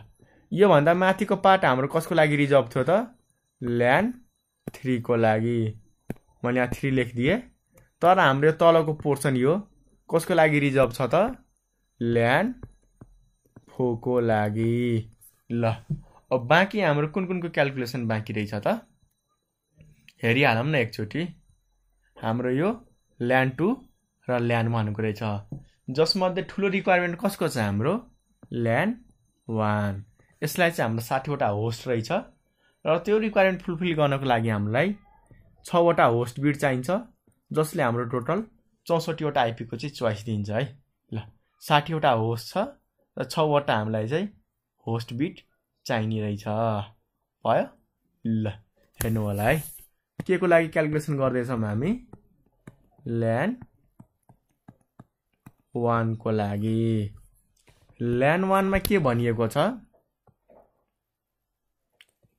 योभन्दा माथिको पार्ट हाम्रो कसको लागि रिजर्भ थियो त ल्यान्ड थ्रीको लागि मैले यहाँ थ्री लेखिदिएँ तर हाम्रो यो तलको पोर्सन यो कसको लागि रिजर्भ छ त ल्यान्ड फोरको लागि ल अब बाँकी हाम्रो कुन कुनको क्यालकुलेसन बाँकी रहेछ त हेरिहालौँ न एकचोटि हाम्रो यो ल्यान्ड टू र ल्यान्ड वानको रहेछ जसमध्ये ठुलो रिक्वायरमेन्ट कसको छ हाम्रो ल्यान्ड वान यसलाई चाहिँ हाम्रो साठीवटा होस्ट रहेछ र त्यो रिक्वायरमेन्ट फुलफिल गर्नको लागि हामीलाई छवटा होस्ट बिड चाहिन्छ जसले हाम्रो टोटल चौसठीवटा आइपीको चाहिँ चोइस दिन्छ है ल साठीवटा होस्ट छ र छवटा हामीलाई चाहिँ होस्ट बिट चाहिने रहेछ भयो ल हेर्नु होला है के को लागि क्यालकुलेसन गर्दैछौँ हामी ल्यान वानको लागि ल्यान वानमा के भनिएको छ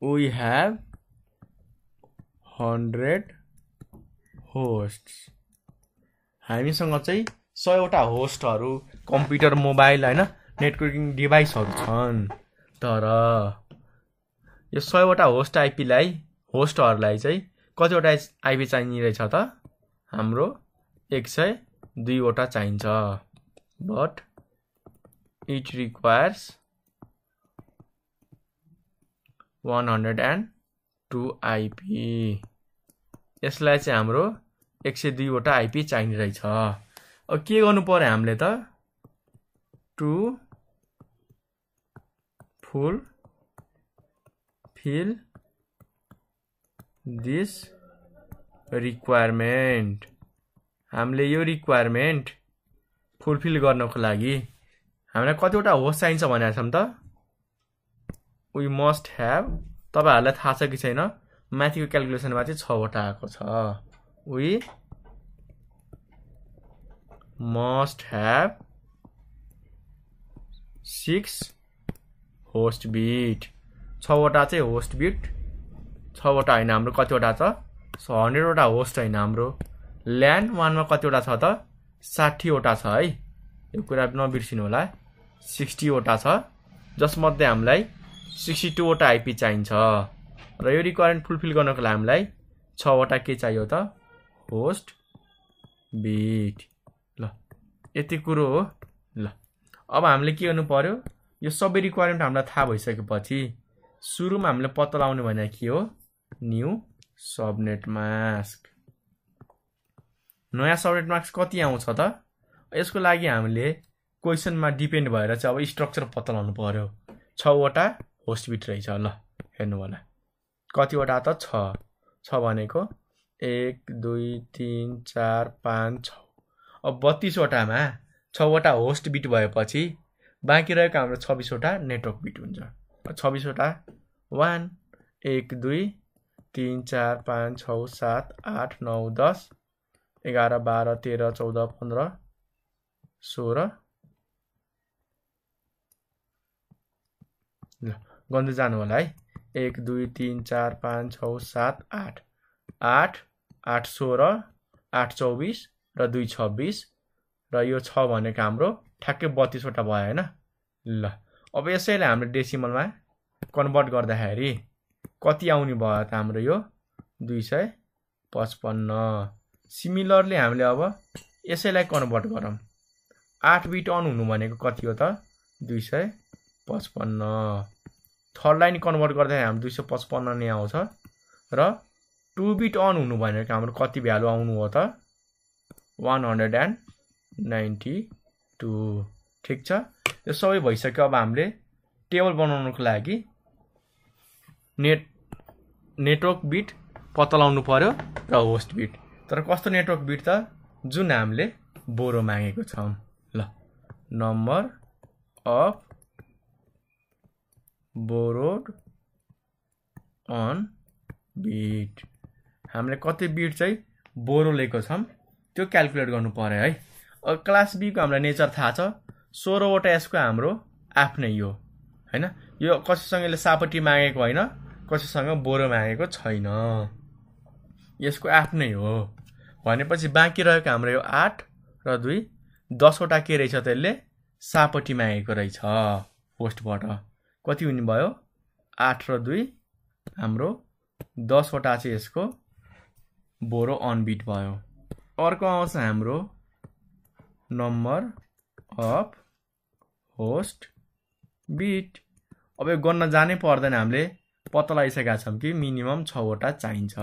वी ह्याभ हन्ड्रेड होस्ट हामीसँग चाहिँ सयवटा होस्टहरू कम्प्युटर मोबाइल होइन नेटवर्किङ डिभाइसहरू छन् तर यो सयवटा होस्ट आइपीलाई होस्टहरूलाई चाहिँ कतिवटा आइपी चाहिने रहेछ त हाम्रो एक सय दुईवटा चाहिन्छ but it requires one hundred and two IP यसलाई चाहिँ हाम्रो एक सय दुईवटा आइपी चाहिने रहेछ अब के गर्नु पऱ्यो हामीले त to fulfil this requirement हामीले यो रिक्वायरमेन्ट फुलफिल गर्नको लागि हामीलाई कतिवटा होस् चाहिन्छ भनेको छौँ त वी मस्ट ह्याभ तपाईँहरूलाई थाहा छ कि छैन माथिको क्यालकुलेसनमा चाहिँ छवटा आएको छ we must have six host bit छवटा चाहिँ होस्ट बिट छवटा होइन हाम्रो कतिवटा छ हन्ड्रेडवटा होस्ट होइन हाम्रो ल्यान्ड वानमा कतिवटा छ त साठीवटा छ है यो कुरा नबिर्सिनु होला सिक्सटीवटा छ जसमध्ये हामीलाई सिक्सटी टूवटा आइपी चाहिन्छ र यो रिक्वायरमेन्ट फुलफिल गर्नको लागि हामीलाई छवटा के चाहियो त होस्ट बिट ल यति कुरो हो ल अब हामीले के गर्नु पर्यो यो सबै रिक्वायरमेन्ट हामीलाई थाहा भइसकेपछि सुरुमा हामीले पत्ता लगाउने भने के हो न्यु सबनेट मास्क नयाँ सबनेट मास्क कति आउँछ त यसको लागि हामीले क्वेसनमा डिपेन्ड भएर चाहिँ अब स्ट्रक्चर पत्ता लगाउनु पऱ्यो छवटा बिट रहेछ ल हेर्नु होला कतिवटा त छ छ भनेको एक दुई तिन चार पाँच छ अब बत्तिसवटामा छवटा होस्ट बिट भएपछि बाँकी रहेको हाम्रो छब्बिसवटा नेटवर्क बिट हुन्छ छब्बिसवटा वान एक दुई तिन चार पाँच छ सात आठ नौ दस एघार बाह्र तेह्र चौध पन्ध्र सोह्र ल गन्दै जानु होला है एक दुई तिन चार पाँच छ सात आठ आठ आठ सोह्र आठ चौबिस र दुई छब्बिस र यो छ भनेको हाम्रो ठ्याक्कै बत्तिसवटा भयो होइन ल अब यसैलाई हामीले डेसिमलमा कन्भर्ट गर्दाखेरि कति आउने भयो त हाम्रो यो दुई सय पचपन्न सिमिलरली हामीले अब यसैलाई कन्भर्ट गरौँ आठ बिट अन हुनु भनेको कति हो त दुई सय पचपन्न थर्ड लाइन कन्भर्ट गर्दाखेरि हाम्रो दुई सय पचपन्न नै आउँछ र टु बिट अन हुनु भनेको हाम्रो कति भ्यालु आउनु हो त one hundred and ninety two ठिक छ यो सबै भइसक्यो अब हामीले टेबल बनाउनुको लागि नेट नेटवर्क बिट पत्ता लाउनु पऱ्यो र होस्ट बिट तर कस्तो नेटवर्क बिट त जुन हामीले बोरो मागेको छौँ ल number of borrowed on bit हामीले कति बिट चाहिँ बोरो लिएको छौँ त्यो क्यालकुलेट गर्नु पऱ्यो है अब क्लास बीको हामीलाई नेचर थाहा छ सोह्रवटा यसको हाम्रो आफ्नै हो होइन यो कसैसँगले सापटी सापट्टि मागेको होइन कसैसँग बोरो मागेको छैन यसको आफ्नै हो भनेपछि बाँकी रहेको हाम्रो यो आठ र दुई दसवटा के रहेछ त्यसले सापट्टि मागेको रहेछ पोस्टबाट कति हुने भयो आठ र दुई हाम्रो दसवटा चाहिँ यसको बोरो अनबिट भयो अर्को आउँछ हाम्रो नम्बर अफ होस्ट बिट अब यो गर्न जानै पर्दैन हामीले पत्ता लगाइसकेका छौँ कि मिनिमम छवटा चाहिन्छ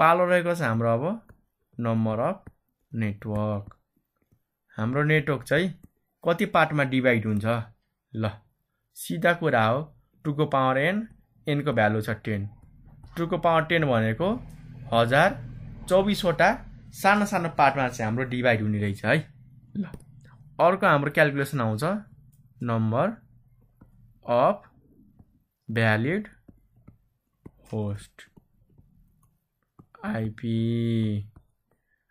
पालो रहेको छ हाम्रो अब नम्बर अफ नेटवर्क हाम्रो नेटवर्क चाहिँ कति पार्टमा डिभाइड हुन्छ ल सिधा कुरा हो टुको पावर एन एनको भ्यालु छ टेन टुको पावर टेन भनेको हजार चौबिसवटा सानो सानो पार्टमा चाहिँ हाम्रो डिभाइड हुने रहेछ है ल अर्को हाम्रो क्यालकुलेसन आउँछ number of valid host IP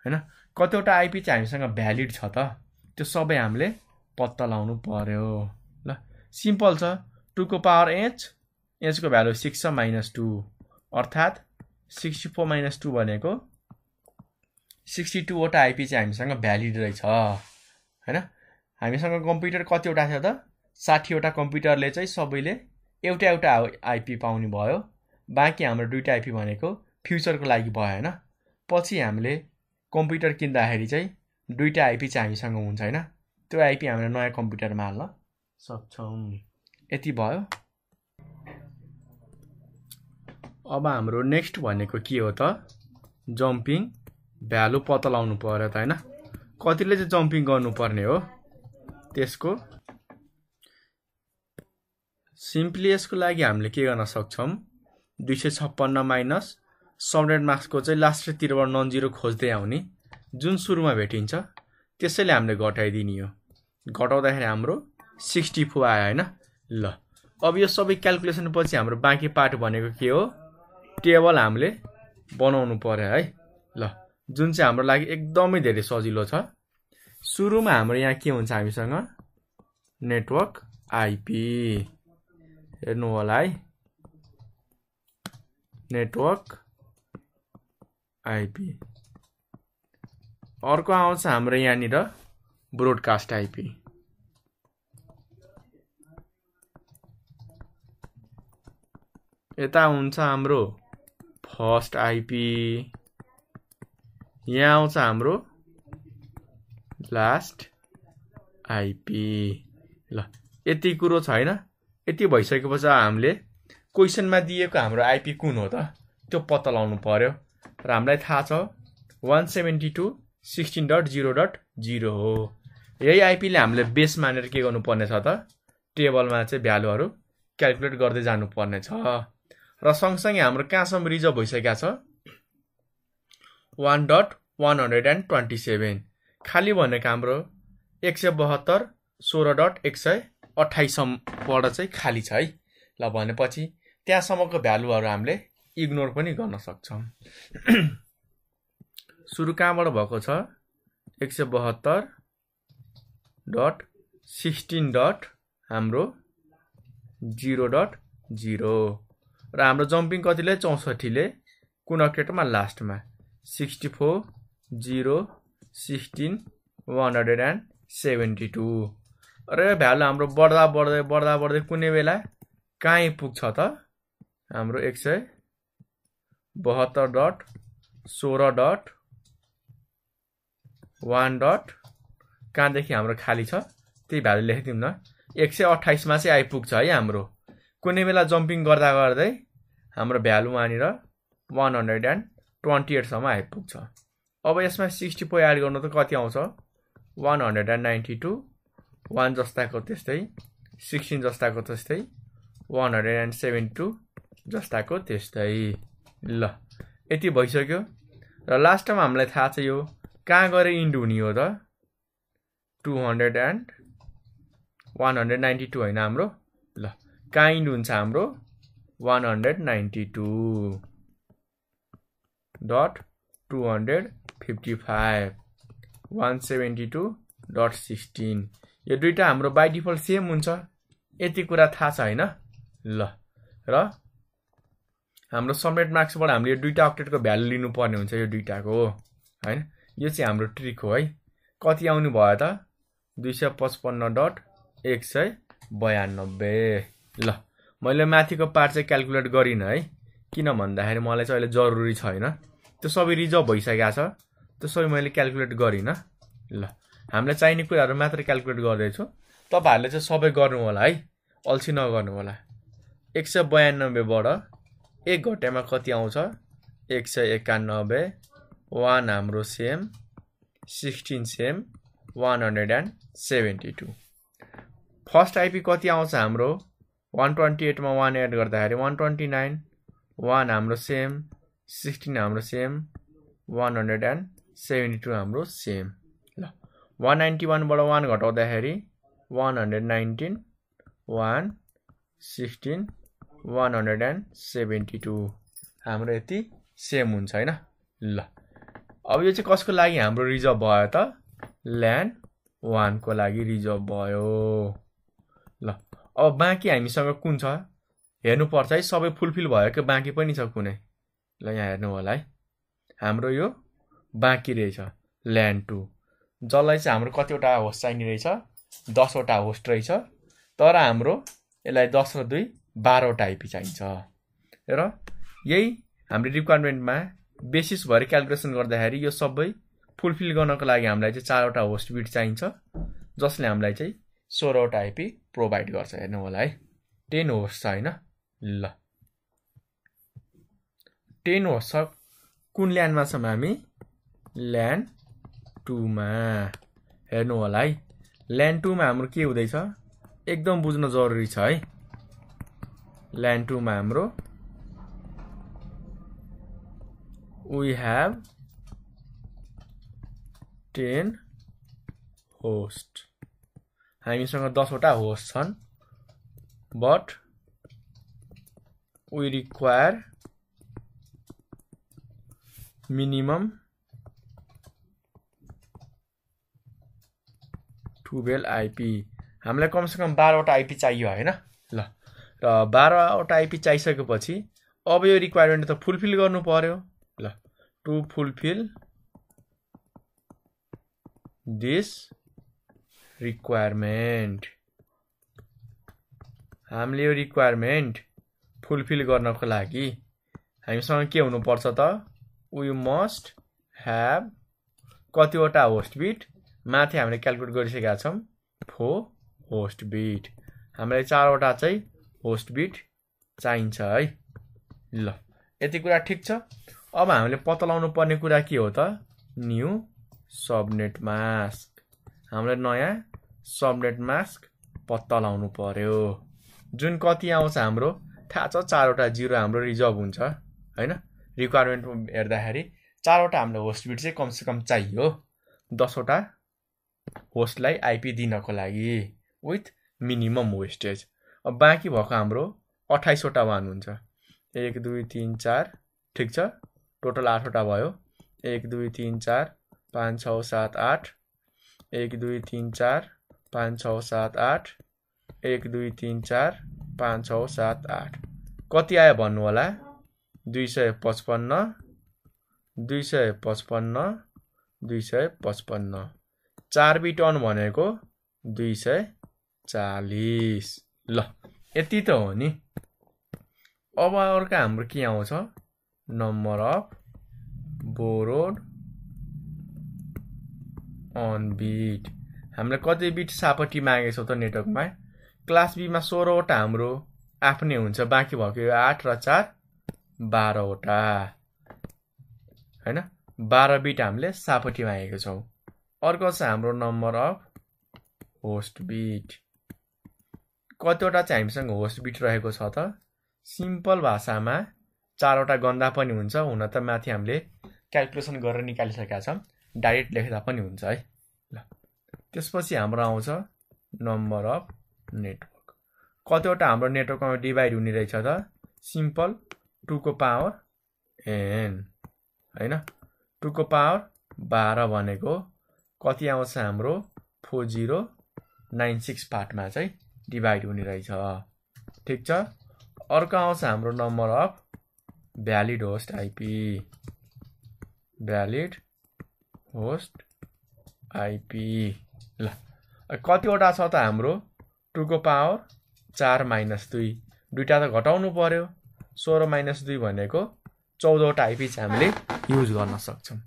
होइन कतिवटा आइपी चाहिँ हामीसँग भ्यालिड छ त त्यो सबै हामीले पत्ता लाउनु पर्यो ल सिम्पल छ टुको पावर एच एचको भ्यालु सिक्स छ माइनस टू अर्थात् सिक्सटी फोर माइनस टू भनेको सिक्सटी टूवटा आइपी चाहिँ हामीसँग भ्यालिड रहेछ होइन हामीसँग कम्प्युटर कतिवटा थियो त साठीवटा कम्प्युटरले चाहिँ सबैले एउटा एउटा आइपी पाउने भयो बाँकी हाम्रो दुइटा आइपी भनेको फ्युचरको लागि भयो होइन पछि हामीले कम्प्युटर किन्दाखेरि चाहिँ दुइटा आइपी चाहिँ हामीसँग हुन्छ होइन त्यो आइपी हामीले नयाँ कम्प्युटरमा हाल्न सक्छौँ यति भयो अब हाम्रो नेक्स्ट भनेको के हो त जम्पिङ भ्यालु पत्ता लाउनु पऱ्यो त होइन कतिले चाहिँ जम्पिङ गर्नुपर्ने हो त्यसको सिम्पली यसको लागि हामीले के गर्न सक्छौँ दुई सय छप्पन्न माइनस सन्ड्रेड मार्क्सको चाहिँ लास्टतिरबाट नन जिरो खोज्दै आउने जुन सुरुमा भेटिन्छ त्यसैले हामीले घटाइदिने हो घटाउँदाखेरि हाम्रो सिक्सटी फोर आयो होइन ल अब यो सबै क्यालकुलेसन पछि हाम्रो बाँकी पार्ट भनेको के हो टेबल हामीले बनाउनु पऱ्यो है ल जुन चाहिँ हाम्रो लागि एकदमै धेरै सजिलो छ सुरुमा हाम्रो यहाँ के हुन्छ हामीसँग नेटवर्क आइपी हेर्नु होला है नेटवर्क आइपी अर्को आउँछ हाम्रो यहाँनिर ब्रोडकास्ट आइपी यता हुन्छ हाम्रो फर्स्ट आइपी यहाँ आउँछ हाम्रो लास्ट आइपी ल यति कुरो छ होइन यति भइसकेपछि हामीले क्वेसनमा दिएको हाम्रो आइपी कुन हो त त्यो पत्ता लगाउनु पर्यो र हामीलाई थाहा छ one seventy two sixteen dot zero dot zero हो यही आइपीले हामीले बेस मानेर के गर्नुपर्ने छ त टेबलमा चाहिँ भ्यालुहरू क्यालकुलेट गर्दै जानुपर्ने छ र सँगसँगै हाम्रो कहाँसम्म रिजर्भ भइसकेको छ one dot one hundred and twenty seven खालि भनेको हाम्रो एक सय बहत्तर सोह्र डट एक सय अठाइसम्मबाट चाहिँ खाली छ है ल भनेपछि त्यहाँसम्मको भ्यालुहरू हामीले इग्नोर पनि गर्न सक्छौँ सुरु कहाँबाट भएको छ एक सय बहत्तर डट सिक्सटिन डट हाम्रो जिरो डट जिरो र हाम्रो जम्पिङ कतिले चौसठीले कुन अक्टेटमा लास्टमा sixty four zero sixteen one hundred and seventy two र यो भ्यालु हाम्रो बढ्दा बढ्दै बढ्दा बढ्दै कुनै बेला कहीँ पुग्छ त हाम्रो एक सय बहत्तर डट सोह्र डट वान डट कहाँदेखि हाम्रो खाली छ त्यही भ्यालु लेखिदिउँ न एक सय अठाइसमा चाहिँ आइपुग्छ है हाम्रो कुनै बेला जम्पिङ गर्दा गर्दै हाम्रो भ्यालु वहाँनिर वान हन्ड्रेड एन्ड ट्वेन्टी एटसम्म आइपुग्छ अब यसमा सिक्सटी फोर एड गर्नु त कति आउँछ one hundred and ninety two one जस्ताको त्यस्तै सिक्सटिन जस्ताको त्यस्तै one hundred and seventy two जस्ताको त्यस्तै ल यति भइसक्यो र लास्टमा हामीलाई थाहा छ यो कहाँ गएर इन्ड हुने हो त two hundred and one hundred ninety two होइन हाम्रो ल कहाँ इन्ड हुन्छ हाम्रो one hundred ninety two dot two hundred fifty five one seventy two dot sixteen यो दुइटा हाम्रो बाई डिफल्ट सेम हुन्छ यति कुरा थाहा छ होइन ल र हाम्रो समेट मार्क्सबाट हामीले यो दुइटा अपडेटको भ्यालु लिनुपर्ने हुन्छ यो दुइटाको होइन यो चाहिँ हाम्रो ट्रिक हो है कति आउनु भयो त दुई सय पचपन्न डट एक सय बयानब्बे ल मैले माथिको पार्ट चाहिँ क्यालकुलेट गरिनँ है किन भन्दाखेरि मलाई चाहिँ अहिले जरुरी छैन त्यो सबै रिजर्भ भइसकेको छ त्यो सबै मैले क्यालकुलेट गरिनँ ल हामीलाई चाहिने कुराहरू मात्र क्यालकुलेट गर्दैछु तपाईँहरूले चाहिँ सबै गर्नु होला है अल्छी नगर्नु होला एक सय बयानब्बेबाट एक घटेमा कति आउँछ एक सय एकानब्बे वान हाम्रो same sixteen same one hundred and seventy two first IP कति आउँछ हाम्रो वान ट्वेन्टी एटमा वान एड गर्दाखेरि वान ट्वेन्टी नाइन वान हाम्रो सेम सिक्सटिन हाम्रो same one hundred and seventy two हाम्रो सेम ल वान नाइन्टी वानबाट वान घटाउँदाखेरि one hundred nineteen one sixteen one hundred and seventy two हाम्रो यति सेम हुन्छ होइन ल अब यो चाहिँ कसको लागि हाम्रो रिजर्भ भयो त ल्यान्ड वानको लागि रिजर्भ भयो ल अब बाँकी हामीसँग कुन छ हेर्नुपर्छ है सबै फुलफिल भयो कि बाँकी पनि छ कुनै ल यहाँ हेर्नु होला है हाम्रो यो बाँकी रहेछ ल्यान्ड टू जसलाई चाहिँ हाम्रो कतिवटा होस्ट चाहिने रहेछ दसवटा होस्ट रहेछ तर हाम्रो यसलाई दस र दुई बाह्रवटा आइपी चाहिन्छ र यही हाम्रो रिक्वायरमेन्टमा बेसिस भएर क्यालकुलेसन गर्दाखेरि यो सबै फुलफिल गर्नको लागि हामीलाई चाहिँ चारवटा होस्ट बिट चाहिन्छ जसले हामीलाई चाहिँ सोह्रवटा आइपी प्रोभाइड गर्छ हेर्नु होला है टेन होस्ट छ होइन ल टेन होस्ट छ कुन ल्यान्डमा छौँ हामी ल्यान्ड टूमा हेर्नु होला है ल्यान्ड टूमा हाम्रो के हुँदैछ एकदम बुझ्न जरुरी छ है ल्यान्ड टूमा हाम्रो वी ह्याभ टेन होस्ट हामीसँग दसवटा होस्ट छन् but we require minimum twelve IP हामीलाई कमसेकम बाह्रवटा आइपी चाहियो होइन र बाह्रवटा आइपी चाहिसकेपछि अब यो रिक्वायरमेन्ट त फुलफिल गर्नु पर्यो ल टु फुलफिल दिस रिक्वायरमेन्ट हामीले यो रिक्वायरमेन्ट फुलफिल गर्नको लागि हामीसँग के हुनुपर्छ त वी मस्ट ह्याभ कतिवटा होस्ट बिट माथि हामीले क्यालकुलेट गरिसकेका छौँ फोर होस्ट बिट हामीलाई चारवटा चाहिँ होस्ट बिट चाहिन्छ है ल यति कुरा ठिक छ अब हामीले पत्ता लाउनु पर्ने कुरा के हो त न्यू सबनेट मास्क हामीले नयाँ सबनेट मास्क पत्ता लाउनु पर्यो जुन कति आउँछ हाम्रो थाहा छ चारवटा जिरो हाम्रो रिजर्भ हुन्छ होइन रिक्वायरमेन्ट हेर्दाखेरि चारवटा हामीले होस्ट बिट चाहिँ कमसेकम चाहियो दसवटा होस्टलाई आइपी दिनको लागि विथ मिनिमम वेस्टेज बाँकी भएको हाम्रो अठाइसवटा वान हुन्छ एक दुई तिन चार ठिक छ टोटल आठवटा भयो एक दुई तिन चार पाँच छ सात आठ एक दुई तिन चार पाँच छ सात आठ एक दुई तिन चार पाँच छ सात आठ कति आयो भन्नु होला दुई सय पचपन्न दुई सय पचपन्न दुई सय पचपन्न चार बिट अन भनेको दुई सय चालिस ल यति त हो नि अब अर्को हाम्रो के आउँछ number of borrowed on bit हामीलाई कति बिट सापट्टि मागेको छौँ त नेटवर्कमा क्लास बीमा सोह्रवटा हाम्रो आफ्नै हुन्छ बाँकी भएको यो आठ र चार बाह्रवटा होइन बाह्र बिट हामीले सापट्टि मागेको छौँ अर्को छ हाम्रो नम्बर अफ होस्ट बिट कतिवटा चाहिँ हामीसँग होस्टबिट रहेको छ त सिम्पल भाषामा चारवटा गन्दा पनि हुन्छ हुन त माथि हामीले क्यालकुलेसन गरेर निकालिसकेका छौँ डाइरेक्ट लेख्दा पनि हुन्छ है ल त्यसपछि हाम्रो आउँछ नम्बर अफ नेटवर्क कतिवटा हाम्रो नेटवर्कमा डिभाइड हुने रहेछ त सिम्पल टुको पावर एन होइन टुको पावर बाह्र भनेको कति आउँछ हाम्रो फोर जिरो नाइन सिक्स पार्टमा चाहिँ डिभाइड हुने रहेछ ठिक छ अर्को आउँछ हाम्रो number of valid host IP valid host IP ल कतिवटा छ त हाम्रो टुको पावर चार माइनस दुई दुईवटा त घटाउनु पऱ्यो सोह्र माइनस दुई भनेको चौधवटा आइपी चाहिँ हामीले युज गर्न सक्छौँ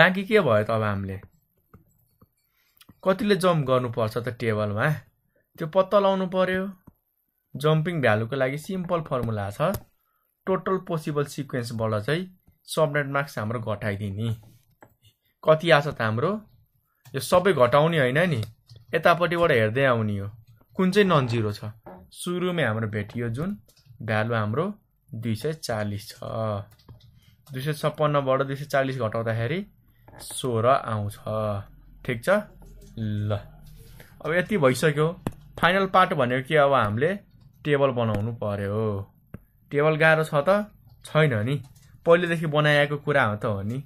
बाँकी के भयो त अब हामीले कतिले जम्प गर्नुपर्छ त टेबलमा त्यो पत्ता लाउनु पर्यो जम्पिङ भ्यालुको लागि सिम्पल फर्मुला छ टोटल पोसिबल सिक्वेन्सबाट चाहिँ सबनेट मार्क्स हाम्रो घटाइदिने कति आछ त हाम्रो यो सबै घटाउने होइन नि यतापट्टिबाट हेर्दै आउने हो कुन चाहिँ नन जिरो छ सुरुमै हाम्रो भेटियो जुन भ्यालु हाम्रो दुई सय चालिस छ दुई सय छप्पन्नबाट दुई सय चालिस घटाउँदाखेरि सोह्र आउँछ ठिक छ ल अब यति भइसक्यो फाइनल पार्ट भनेको के अब हामीले टेबल बनाउनु पर्यो टेबल गाह्रो छ त छैन नि पहिलेदेखि बनाएको कुरा हो त हो नि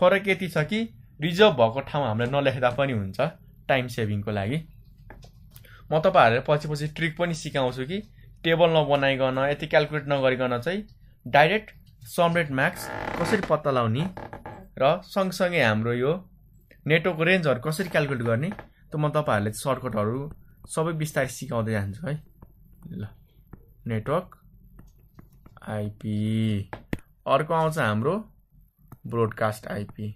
फरक यति छ कि रिजर्भ भएको ठाउँ हामीले नलेख्दा पनि हुन्छ टाइम सेभिङको लागि म तपाईँहरूले पछि पछि ट्रिक पनि सिकाउँछु कि टेबल नबनाइकन यति क्यालकुलेट नगरिकन चाहिँ डाइरेक्ट समरेट म्याक्स कसरी पत्ता लगाउने र सँगसँगै हाम्रो यो नेटवर्कको रेन्जहरू कसरी क्यालकुलेट गर्ने त म तपाईँहरूले सर्टकटहरू सबै बिस्तारै सिकाउँदै जान्छु है ल नेटवर्क आइपी अर्को आउँछ हाम्रो ब्रोडकास्ट आइपी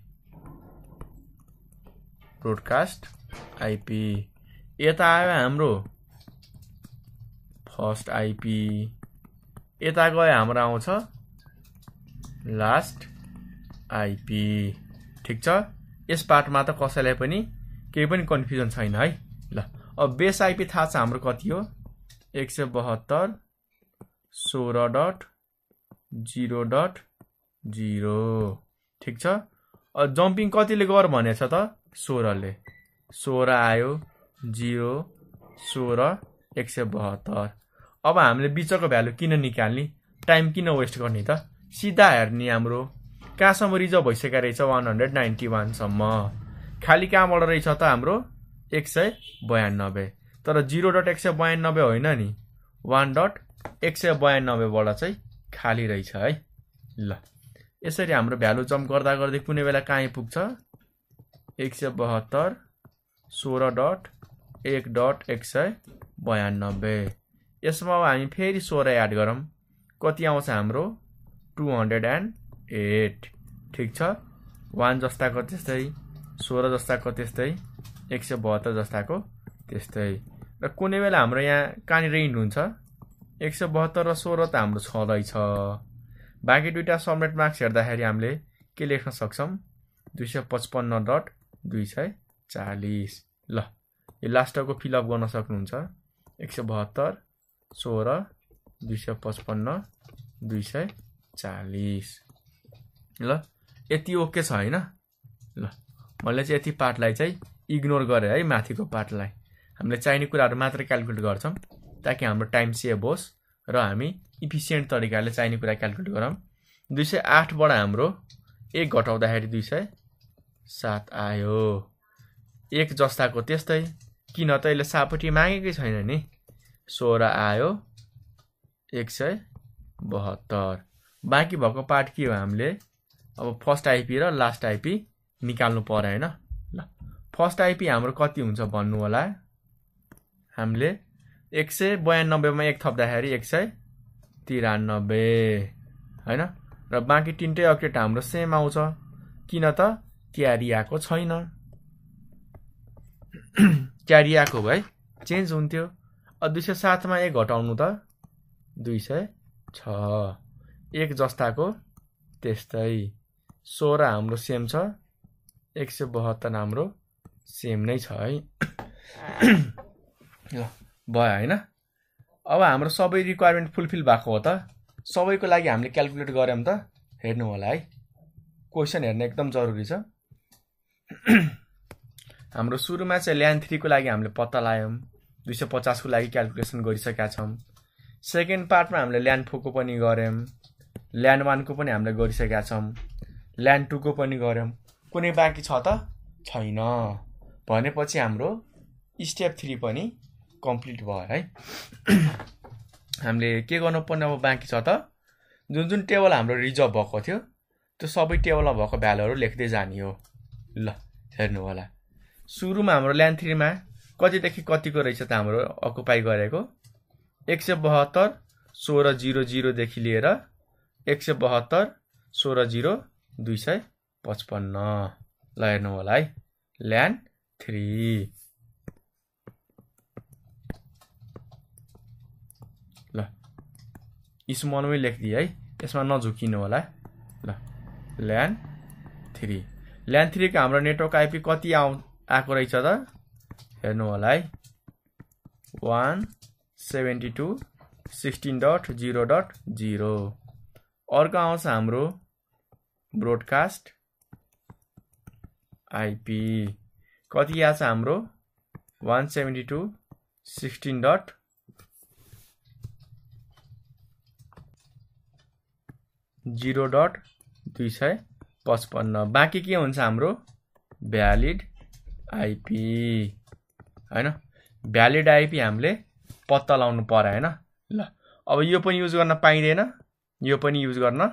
ब्रोडकास्ट आइपी यता आयो हाम्रो फर्स्ट आइपी यता गयो हाम्रो आउँछ लास्ट आइपी ठिक छ यस पार्टमा त कसैलाई पनि केही पनि कन्फ्युजन छैन है अब बेस आइपी थाहा छ हाम्रो कति हो एक सय बहत्तर सोह्र डट जिरो डट जिरो ठिक छ जम्पिङ कतिले गर भनेछ त सोह्रले सोह्र आयो जिरो सोह्र एक सय बहत्तर अब हामीले बिचको भ्यालु किन निकाल्ने टाइम किन वेस्ट गर्ने त सिधा हेर्ने हाम्रो कहाँसम्म रिजर्भ भइसकेको रहेछ वान हन्ड्रेड नाइन्टी वानसम्म खालि कहाँबाट रहेछ त हाम्रो एक सय बयानब्बे तर जिरो डट एक सय बयानब्बे होइन नि वान डट एक सय बयानब्बेबाट चाहिँ खाली रहेछ है ल यसरी हाम्रो भ्यालु जम्प गर्दा गर्दै कुनै बेला कहाँ आइपुग्छ एक सय बहत्तर सोह्र डट एक डट एक सय बयानब्बे यसमा अब हामी फेरि सोह्र एड गरौँ कति आउँछ हाम्रो टु हन्ड्रेड एन्ड एट ठिक छ वान जस्ताको त्यस्तै सोह्र जस्ताको त्यस्तै एक सय बहत्तर जस्ताको त्यस्तै र कुनै बेला हाम्रो यहाँ कहाँनिर इन्ड हुन्छ एक सय बहत्तर र सोह्र त हाम्रो छँदैछ बाँकी दुईवटा सबनेट मार्क्स हेर्दाखेरि हामीले के लेख्न सक्छौँ दुई सय पचपन्न डट दुई सय चालिस ल यो लास्टको फिलअप गर्न सक्नुहुन्छ एक सय बहत्तर सोह्र दुई सय पचपन्न दुई सय चालिस ल यति ओके छ होइन ल मैले चाहिँ यति पार्टलाई चाहिँ इग्नोर गरेर है माथिको पार्टलाई हामीले चाहिने कुराहरू मात्र क्यालकुलेट गर्छौँ ताकि हाम्रो टाइम सेभ होस् र हामी इफिसियन्ट तरिकाले चाहिने कुरा क्यालकुलेट गरौँ दुई सय आठबाट हाम्रो एक घटाउँदाखेरि दुई सय सात आयो एक जस्ताको त्यस्तै किन त यसले सापट्टि मागेकै छैन नि सोह्र आयो एक सय बहत्तर बाँकी भएको पार्ट के हो हामीले अब फर्स्ट आइपी र लास्ट आइपी निकाल्नु पर्यो होइन फर्स्ट आइपी हाम्रो कति हुन्छ भन्नु होला हामीले एक सय बयानब्बेमा एक थप्दाखेरि एक सय तिरानब्बे होइन र बाँकी तिनटै अपडेट हाम्रो सेम आउँछ किन त क्यारी आएको छैन क्यारी आएको भए चेन्ज हुन्थ्यो दुई सय सातमा एक घटाउनु त दुई सय छ एक जस्ताको त्यस्तै सोह्र हाम्रो सेम छ एक सय बहत्तर हाम्रो सेम नै छ है ल भयो होइन अब हाम्रो सबै रिक्वायरमेन्ट फुलफिल भएको हो त सबैको लागि हामीले क्यालकुलेट गऱ्यौँ त हेर्नु होला है क्वेसन हेर्न एकदम जरुरी छ हाम्रो सुरुमा चाहिँ ल्यान्ड थ्रीको लागि हामीले पत्ता लगायौँ दुई सय पचासको लागि क्यालकुलेसन गरिसकेका छौँ सेकेन्ड पार्टमा हामीले ल्यान्ड फोरको पनि गऱ्यौँ ल्यान्ड वानको पनि हामीले गरिसकेका छौँ ल्यान्ड टूको पनि गऱ्यौँ कुनै बाँकी छ त छैन भनेपछि हाम्रो स्टेप थ्री पनि कम्प्लिट भयो है हामीले के गर्नुपर्ने अब बाँकी छ त जुन जुन टेबल हाम्रो रिजर्भ भएको थियो त्यो सबै टेबलमा भएको भ्यालुहरू लेख्दै जाने हो ल हेर्नु होला सुरुमा हाम्रो ल्यान्ड थ्रीमा कतिदेखि कतिको रहेछ त हाम्रो अकुपाई गरेको एक सय बहत्तर सोह्र जिरो जिरोदेखि लिएर एक सय बहत्तर सोह्र जिरो दुई सय पचपन्न ल हेर्नु होला है ल्यान्ड 3 ल स्मलमै लेखिदिएँ है यसमा नझुकिनु होला ल ल्यान थ्री ल्यान थ्रीको हाम्रो नेटवर्क आइपी कति आउ आएको रहेछ त हेर्नु होला है one seventy two sixteen dot zero dot zero अर्को आउँछ हाम्रो ब्रोडकास्ट आइपी कति आएको छ हाम्रो one seventy two sixteen dot zero dot दुई सय पचपन्न बाँकी के हुन्छ हाम्रो भ्यालिड आइपी होइन भ्यालिड आइपी हामीले पत्ता लाउनु पर्यो होइन ल अब यो पनि युज गर्न पाइँदैन यो पनि युज गर्न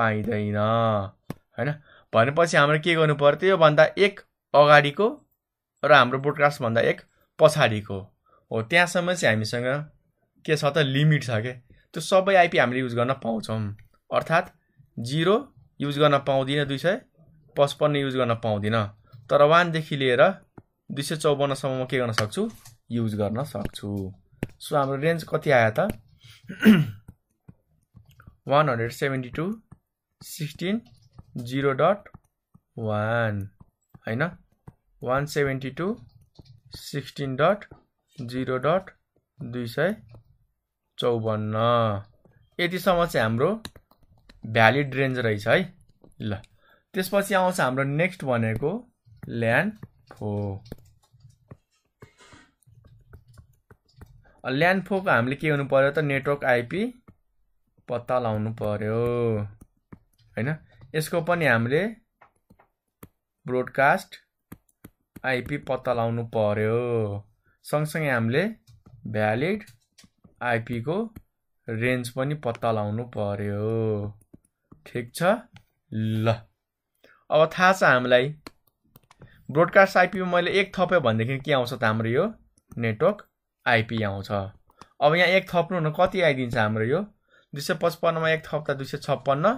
पाइँदैन होइन भनेपछि हाम्रो के गर्नु पर्थ्यो भन्दा एक अगाडिको र हाम्रो भन्दा एक पछाडिको हो त्यहाँसम्म चाहिँ हामीसँग के छ त लिमिट छ क्या त्यो सबै आइपी हामीले युज गर्न पाउँछौँ अर्थात् जिरो युज गर्न पाउँदिनँ दुई सय पचपन्न युज गर्न पाउँदिनँ तर वानदेखि लिएर दुई सय चौवन्नसम्म म के गर्न सक्छु युज गर्न सक्छु सो हाम्रो रेन्ज कति आयो त one hundred seventy two sixteen zero dot one होइन one seventy two sixteen dot zero dot दुई सय चौवन्न यतिसम्म चाहिँ हाम्रो भ्यालिड रेन्ज रहेछ है ल त्यसपछि आउँछ हाम्रो नेक्स्ट भनेको ल्यान्डफो फोको हामीले के हुनु पऱ्यो त नेटवर्क आइपी पत्ता लाउनु पऱ्यो होइन यसको पनि हामीले ब्रोडकास्ट आइपी पत्ता लाउनु पर्यो सँगसँगै हामीले भ्यालिड आइपीको रेन्ज पनि पत्ता लाउनु पर्यो ठिक छ ल अब थाहा छ हामीलाई ब्रोडकास्ट आइपीमा मैले एक थप्यो भनेदेखि के आउँछ त हाम्रो यो नेटवर्क आइपी आउँछ अब यहाँ एक थप्नु न कति आइदिन्छ हाम्रो यो दुई सय पचपन्नमा एक थप्दा दुई सय छप्पन्न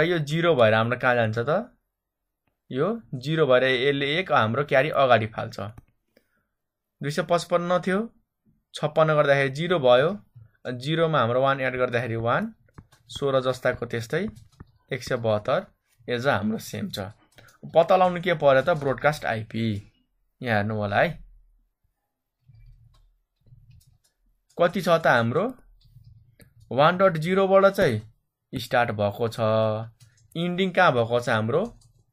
र यो जिरो भएर हाम्रो कहाँ जान्छ त यो जिरो भएर यसले एक हाम्रो क्यारी अगाडि फाल्छ दुई सय पचपन्न थियो छप्पन्न गर्दाखेरि जिरो भयो जिरोमा हाम्रो वान एड गर्दाखेरि वान सोह्र जस्ताको त्यस्तै एक सय बहत्तर एज हाम्रो सेम छ पत्ता लाउनु के पर्यो त ब्रोडकास्ट आइपी यहाँ हेर्नु होला है कति छ त हाम्रो वान डट जिरोबाट चाहिँ स्टार्ट भएको छ इन्डिङ कहाँ भएको छ हाम्रो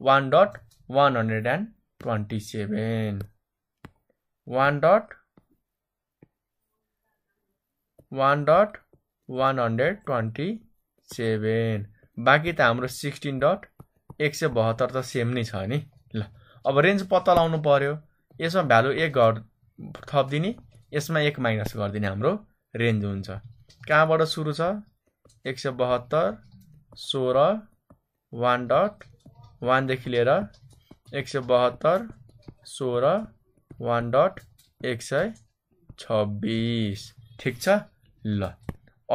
one dot one hundred and twenty seven one dot one dot one hundred twenty seven बाँकी त हाम्रो सिक्सटिन डट एक सय बहत्तर त सेम नै छ नि ल अब रेन्ज पत्ता लाउनु पऱ्यो यसमा भ्यालु एक घर थपिदिने यसमा एक माइनस गरिदिने हाम्रो रेन्ज हुन्छ कहाँबाट सुरु छ एक सय बहत्तर सोह्र वान डट वानदेखि लिएर एक सय बहत्तर सोह्र वान डट एक सय छब्बिस ठिक छ ल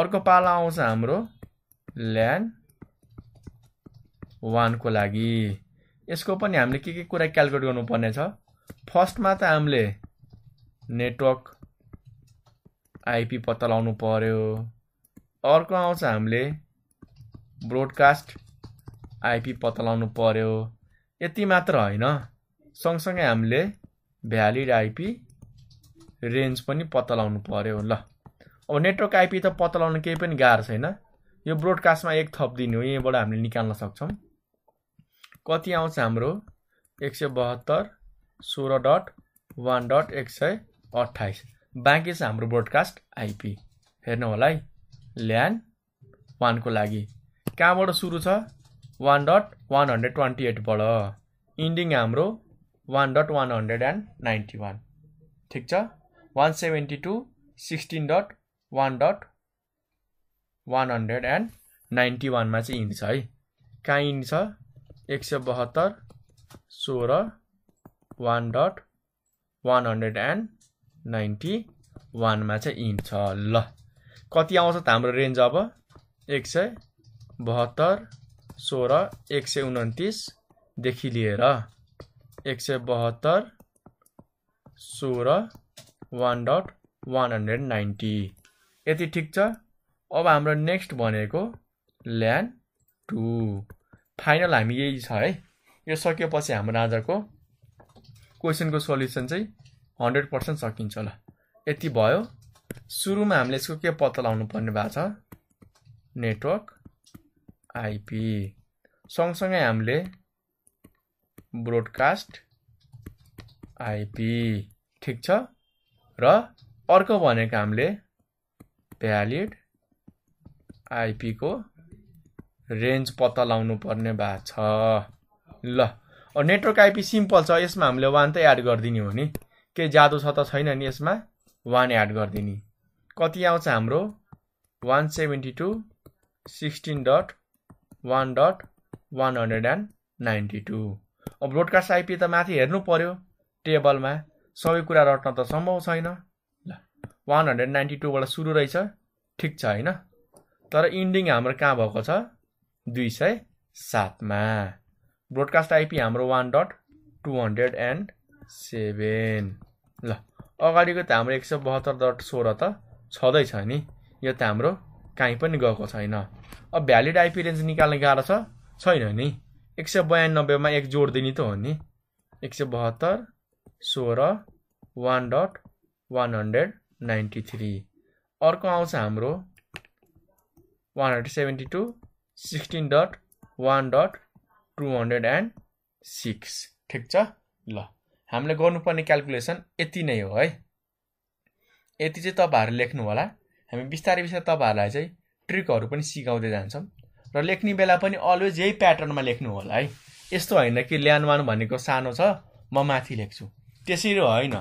अर्को पाला आउँछ हाम्रो ल्यान वानको लागि यसको पनि हामीले के के कुरा क्यालकुलेट गर्नुपर्ने छ फर्स्टमा त हामीले नेटवर्क आइपी पत्ता लाउनु पऱ्यो अर्को आउँछ हामीले ब्रोडकास्ट आइपी पत्ता लाउनु पर्यो यति मात्र होइन सँगसँगै हामीले भ्यालिड आइपी रेन्ज पनि पत्ता लाउनु पर्यो ल अब नेटवर्क आइपी त पत्ता लगाउनु केही पनि गाह्रो छैन यो ब्रोडकास्टमा एक थपिदिने हो यहीँबाट हामीले निकाल्न सक्छौँ कति आउँछ हाम्रो एक सय बहत्तर सोह्र डट वान डट एक सय अट्ठाइस बाँकी छ हाम्रो ब्रोडकास्ट आइपी हेर्नु होला है ल्यान्ड वानको लागि कहाँबाट सुरु छ one dot one hundred twenty एटबाट इन्डिङ हाम्रो one dot one hundred and ninety one ठिक छ one seventy two sixteen dot one dot one hundred and ninety वानमा चाहिँ हिँड्छ है कहाँ इन्ड एक सय बहत्तर सोह्र one dot one hundred and ninety वानमा चाहिँ इन्ड ल कति आउँछ त हाम्रो रेन्ज अब एक सय बहत्तर सोह्र एक सय उन्तिसदेखि लिएर एक सय बहत्तर सोह्र one dot one hundred ninety यति ठिक छ अब हाम्रो नेक्स्ट भनेको ल्यान टू फाइनल हामी यही छ है यो सकिएपछि हाम्रो आजको क्वेसनको सल्युसन चाहिँ हन्ड्रेड पर्सेन्ट सकिन्छ ल यति भयो सुरुमा हामीले यसको के पत्ता लगाउनु पर्ने भएको छ नेटवर्क आइपी सँगसँगै हामीले ब्रोडकास्ट आइपी ठिक छ र अर्को भनेको हामीले भ्यालिड आइपीको रेन्ज पत्ता लगाउनु पर्ने भएको छ ल नेटवर्क आइपी सिम्पल छ यसमा हामीले वान त एड गरिदिने हो नि केही जादु छ त छैन नि यसमा वान एड गरिदिने कति आउँछ हाम्रो one seventy two sixteen dot one dot one hundred and ninety two अब ब्रोडकास्ट आइपी त माथि हेर्नु पऱ्यो टेबलमा सबै कुरा रट्न त सम्भव छैन ल वान हन्ड्रेड नाइन्टी टूबाट सुरु रहेछ ठिक छ होइन तर इन्डिङ हाम्रो कहाँ भएको छ दुई सय सातमा ब्रोडकास्ट आइपी हाम्रो one dot two hundred and seven ल अगाडिको त हाम्रो एक सय बहत्तर डट सोह्र त छँदैछ नि यो त हाम्रो काहीँ पनि गएको छैन अब भ्यालिड आइपी रेन्ज निकाल्ने गाह्रो छ छैन नि एक सय बयानब्बेमा एक जोडिदिने त हो नि एक सय बहत्तर सोह्र one dot one hundred ninety three अर्को आउँछ हाम्रो one hundred seventy two sixteen dot one dot two hundred and six ठिक छ ल हामीले गर्नुपर्ने क्यालकुलेसन यति नै हो है यति चाहिँ तपाईँहरू लेख्नु होला हामी बिस्तारै बिस्तारै तपाईँहरूलाई चाहिँ ट्रिकहरू पनि सिकाउँदै जान्छौँ र लेख्ने बेला पनि अलवेज यही प्याटर्नमा लेख्नु होला है यस्तो होइन कि ल्यान्ड वान भनेको सानो छ म माथि लेख्छु त्यसरी होइन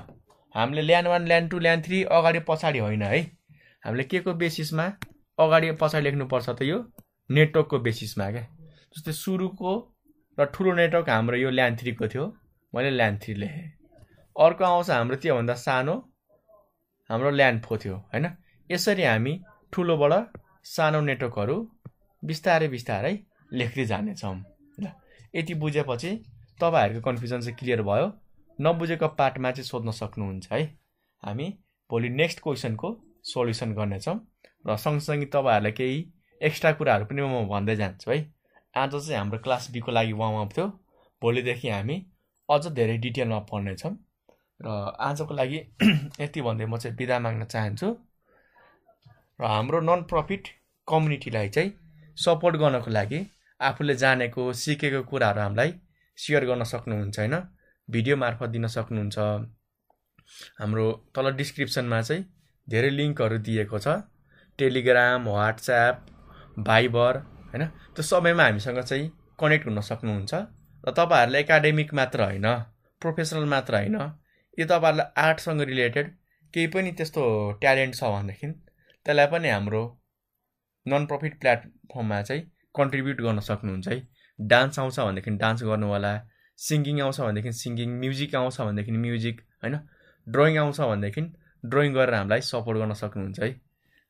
हामीले LAN one LAN two LAN three अगाडि पछाडि होइन है हामीले के को बेसिसमा अगाडि पछाडि लेख्नुपर्छ त यो नेटवर्कको बेसिसमा क्या जस्तै सुरुको र ठुलो नेटवर्क हाम्रो यो ल्यान थ्रीको थियो मैले ल्यान्ड थ्री लेखेँ अर्को आउँछ हाम्रो त्योभन्दा सानो हाम्रो ल्यान्ड फोर थियो होइन यसरी हामी ठुलोबाट सानो नेटवर्कहरू बिस्तारै बिस्तारै लेख्दै जानेछौँ ल यति बुझेपछि तपाईँहरूको कन्फ्युजन चाहिँ क्लियर भयो नबुझेको पार्टमा चाहिँ सोध्न सक्नुहुन्छ है हामी भोलि नेक्स्ट क्वेसनको सोल्युसन गर्नेछौँ र सँगसँगै तपाईँहरूलाई केही एक्स्ट्रा कुराहरू पनि म भन्दै जान्छु है आज चाहिँ हाम्रो क्लास बीको लागि वार्मअप थियो भोलिदेखि हामी अझ धेरै डिटेलमा पढ्नेछौँ र आजको लागि यति भन्दै म चाहिँ बिदा माग्न चाहन्छु र हाम्रो नन प्रफिट कम्युनिटीलाई चाहिँ सपोर्ट गर्नको लागि आफूले जानेको सिकेको कुराहरू हामीलाई सेयर गर्न सक्नुहुन्छ होइन भिडियो मार्फत दिन सक्नुहुन्छ हाम्रो तल डिस्क्रिप्सनमा चाहिँ धेरै लिङ्कहरू दिएको छ टेलिग्राम वाट्सएप भाइबर होइन त्यो सबैमा हामीसँग चाहिँ कनेक्ट हुन सक्नुहुन्छ र तपाईँहरूले एकाडेमिक मात्र होइन प्रोफेसनल मात्र होइन यो तपाईँहरूलाई आर्टसँग रिलेटेड केही पनि त्यस्तो ट्यालेन्ट छ भनेदेखि त्यसलाई पनि हाम्रो नन प्रफिट प्लेटफर्ममा चाहिँ कन्ट्रिब्युट गर्न सक्नुहुन्छ है डान्स आउँछ भनेदेखि डान्स होला सिङ्गिङ आउँछ भनेदेखि सिङ्गिङ म्युजिक आउँछ भनेदेखि म्युजिक होइन ड्रइङ आउँछ भनेदेखि ड्रइङ गरेर हामीलाई सपोर्ट गर्न सक्नुहुन्छ है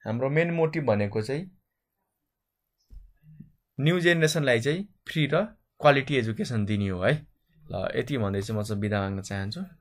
हाम्रो मेन मोटिभ भनेको चाहिँ न्यु जेनेरेसनलाई चाहिँ फ्री र क्वालिटी एजुकेसन दिने हो है ल यति भन्दै चाहिँ म चाहिँ बिदा माग्न चाहन्छु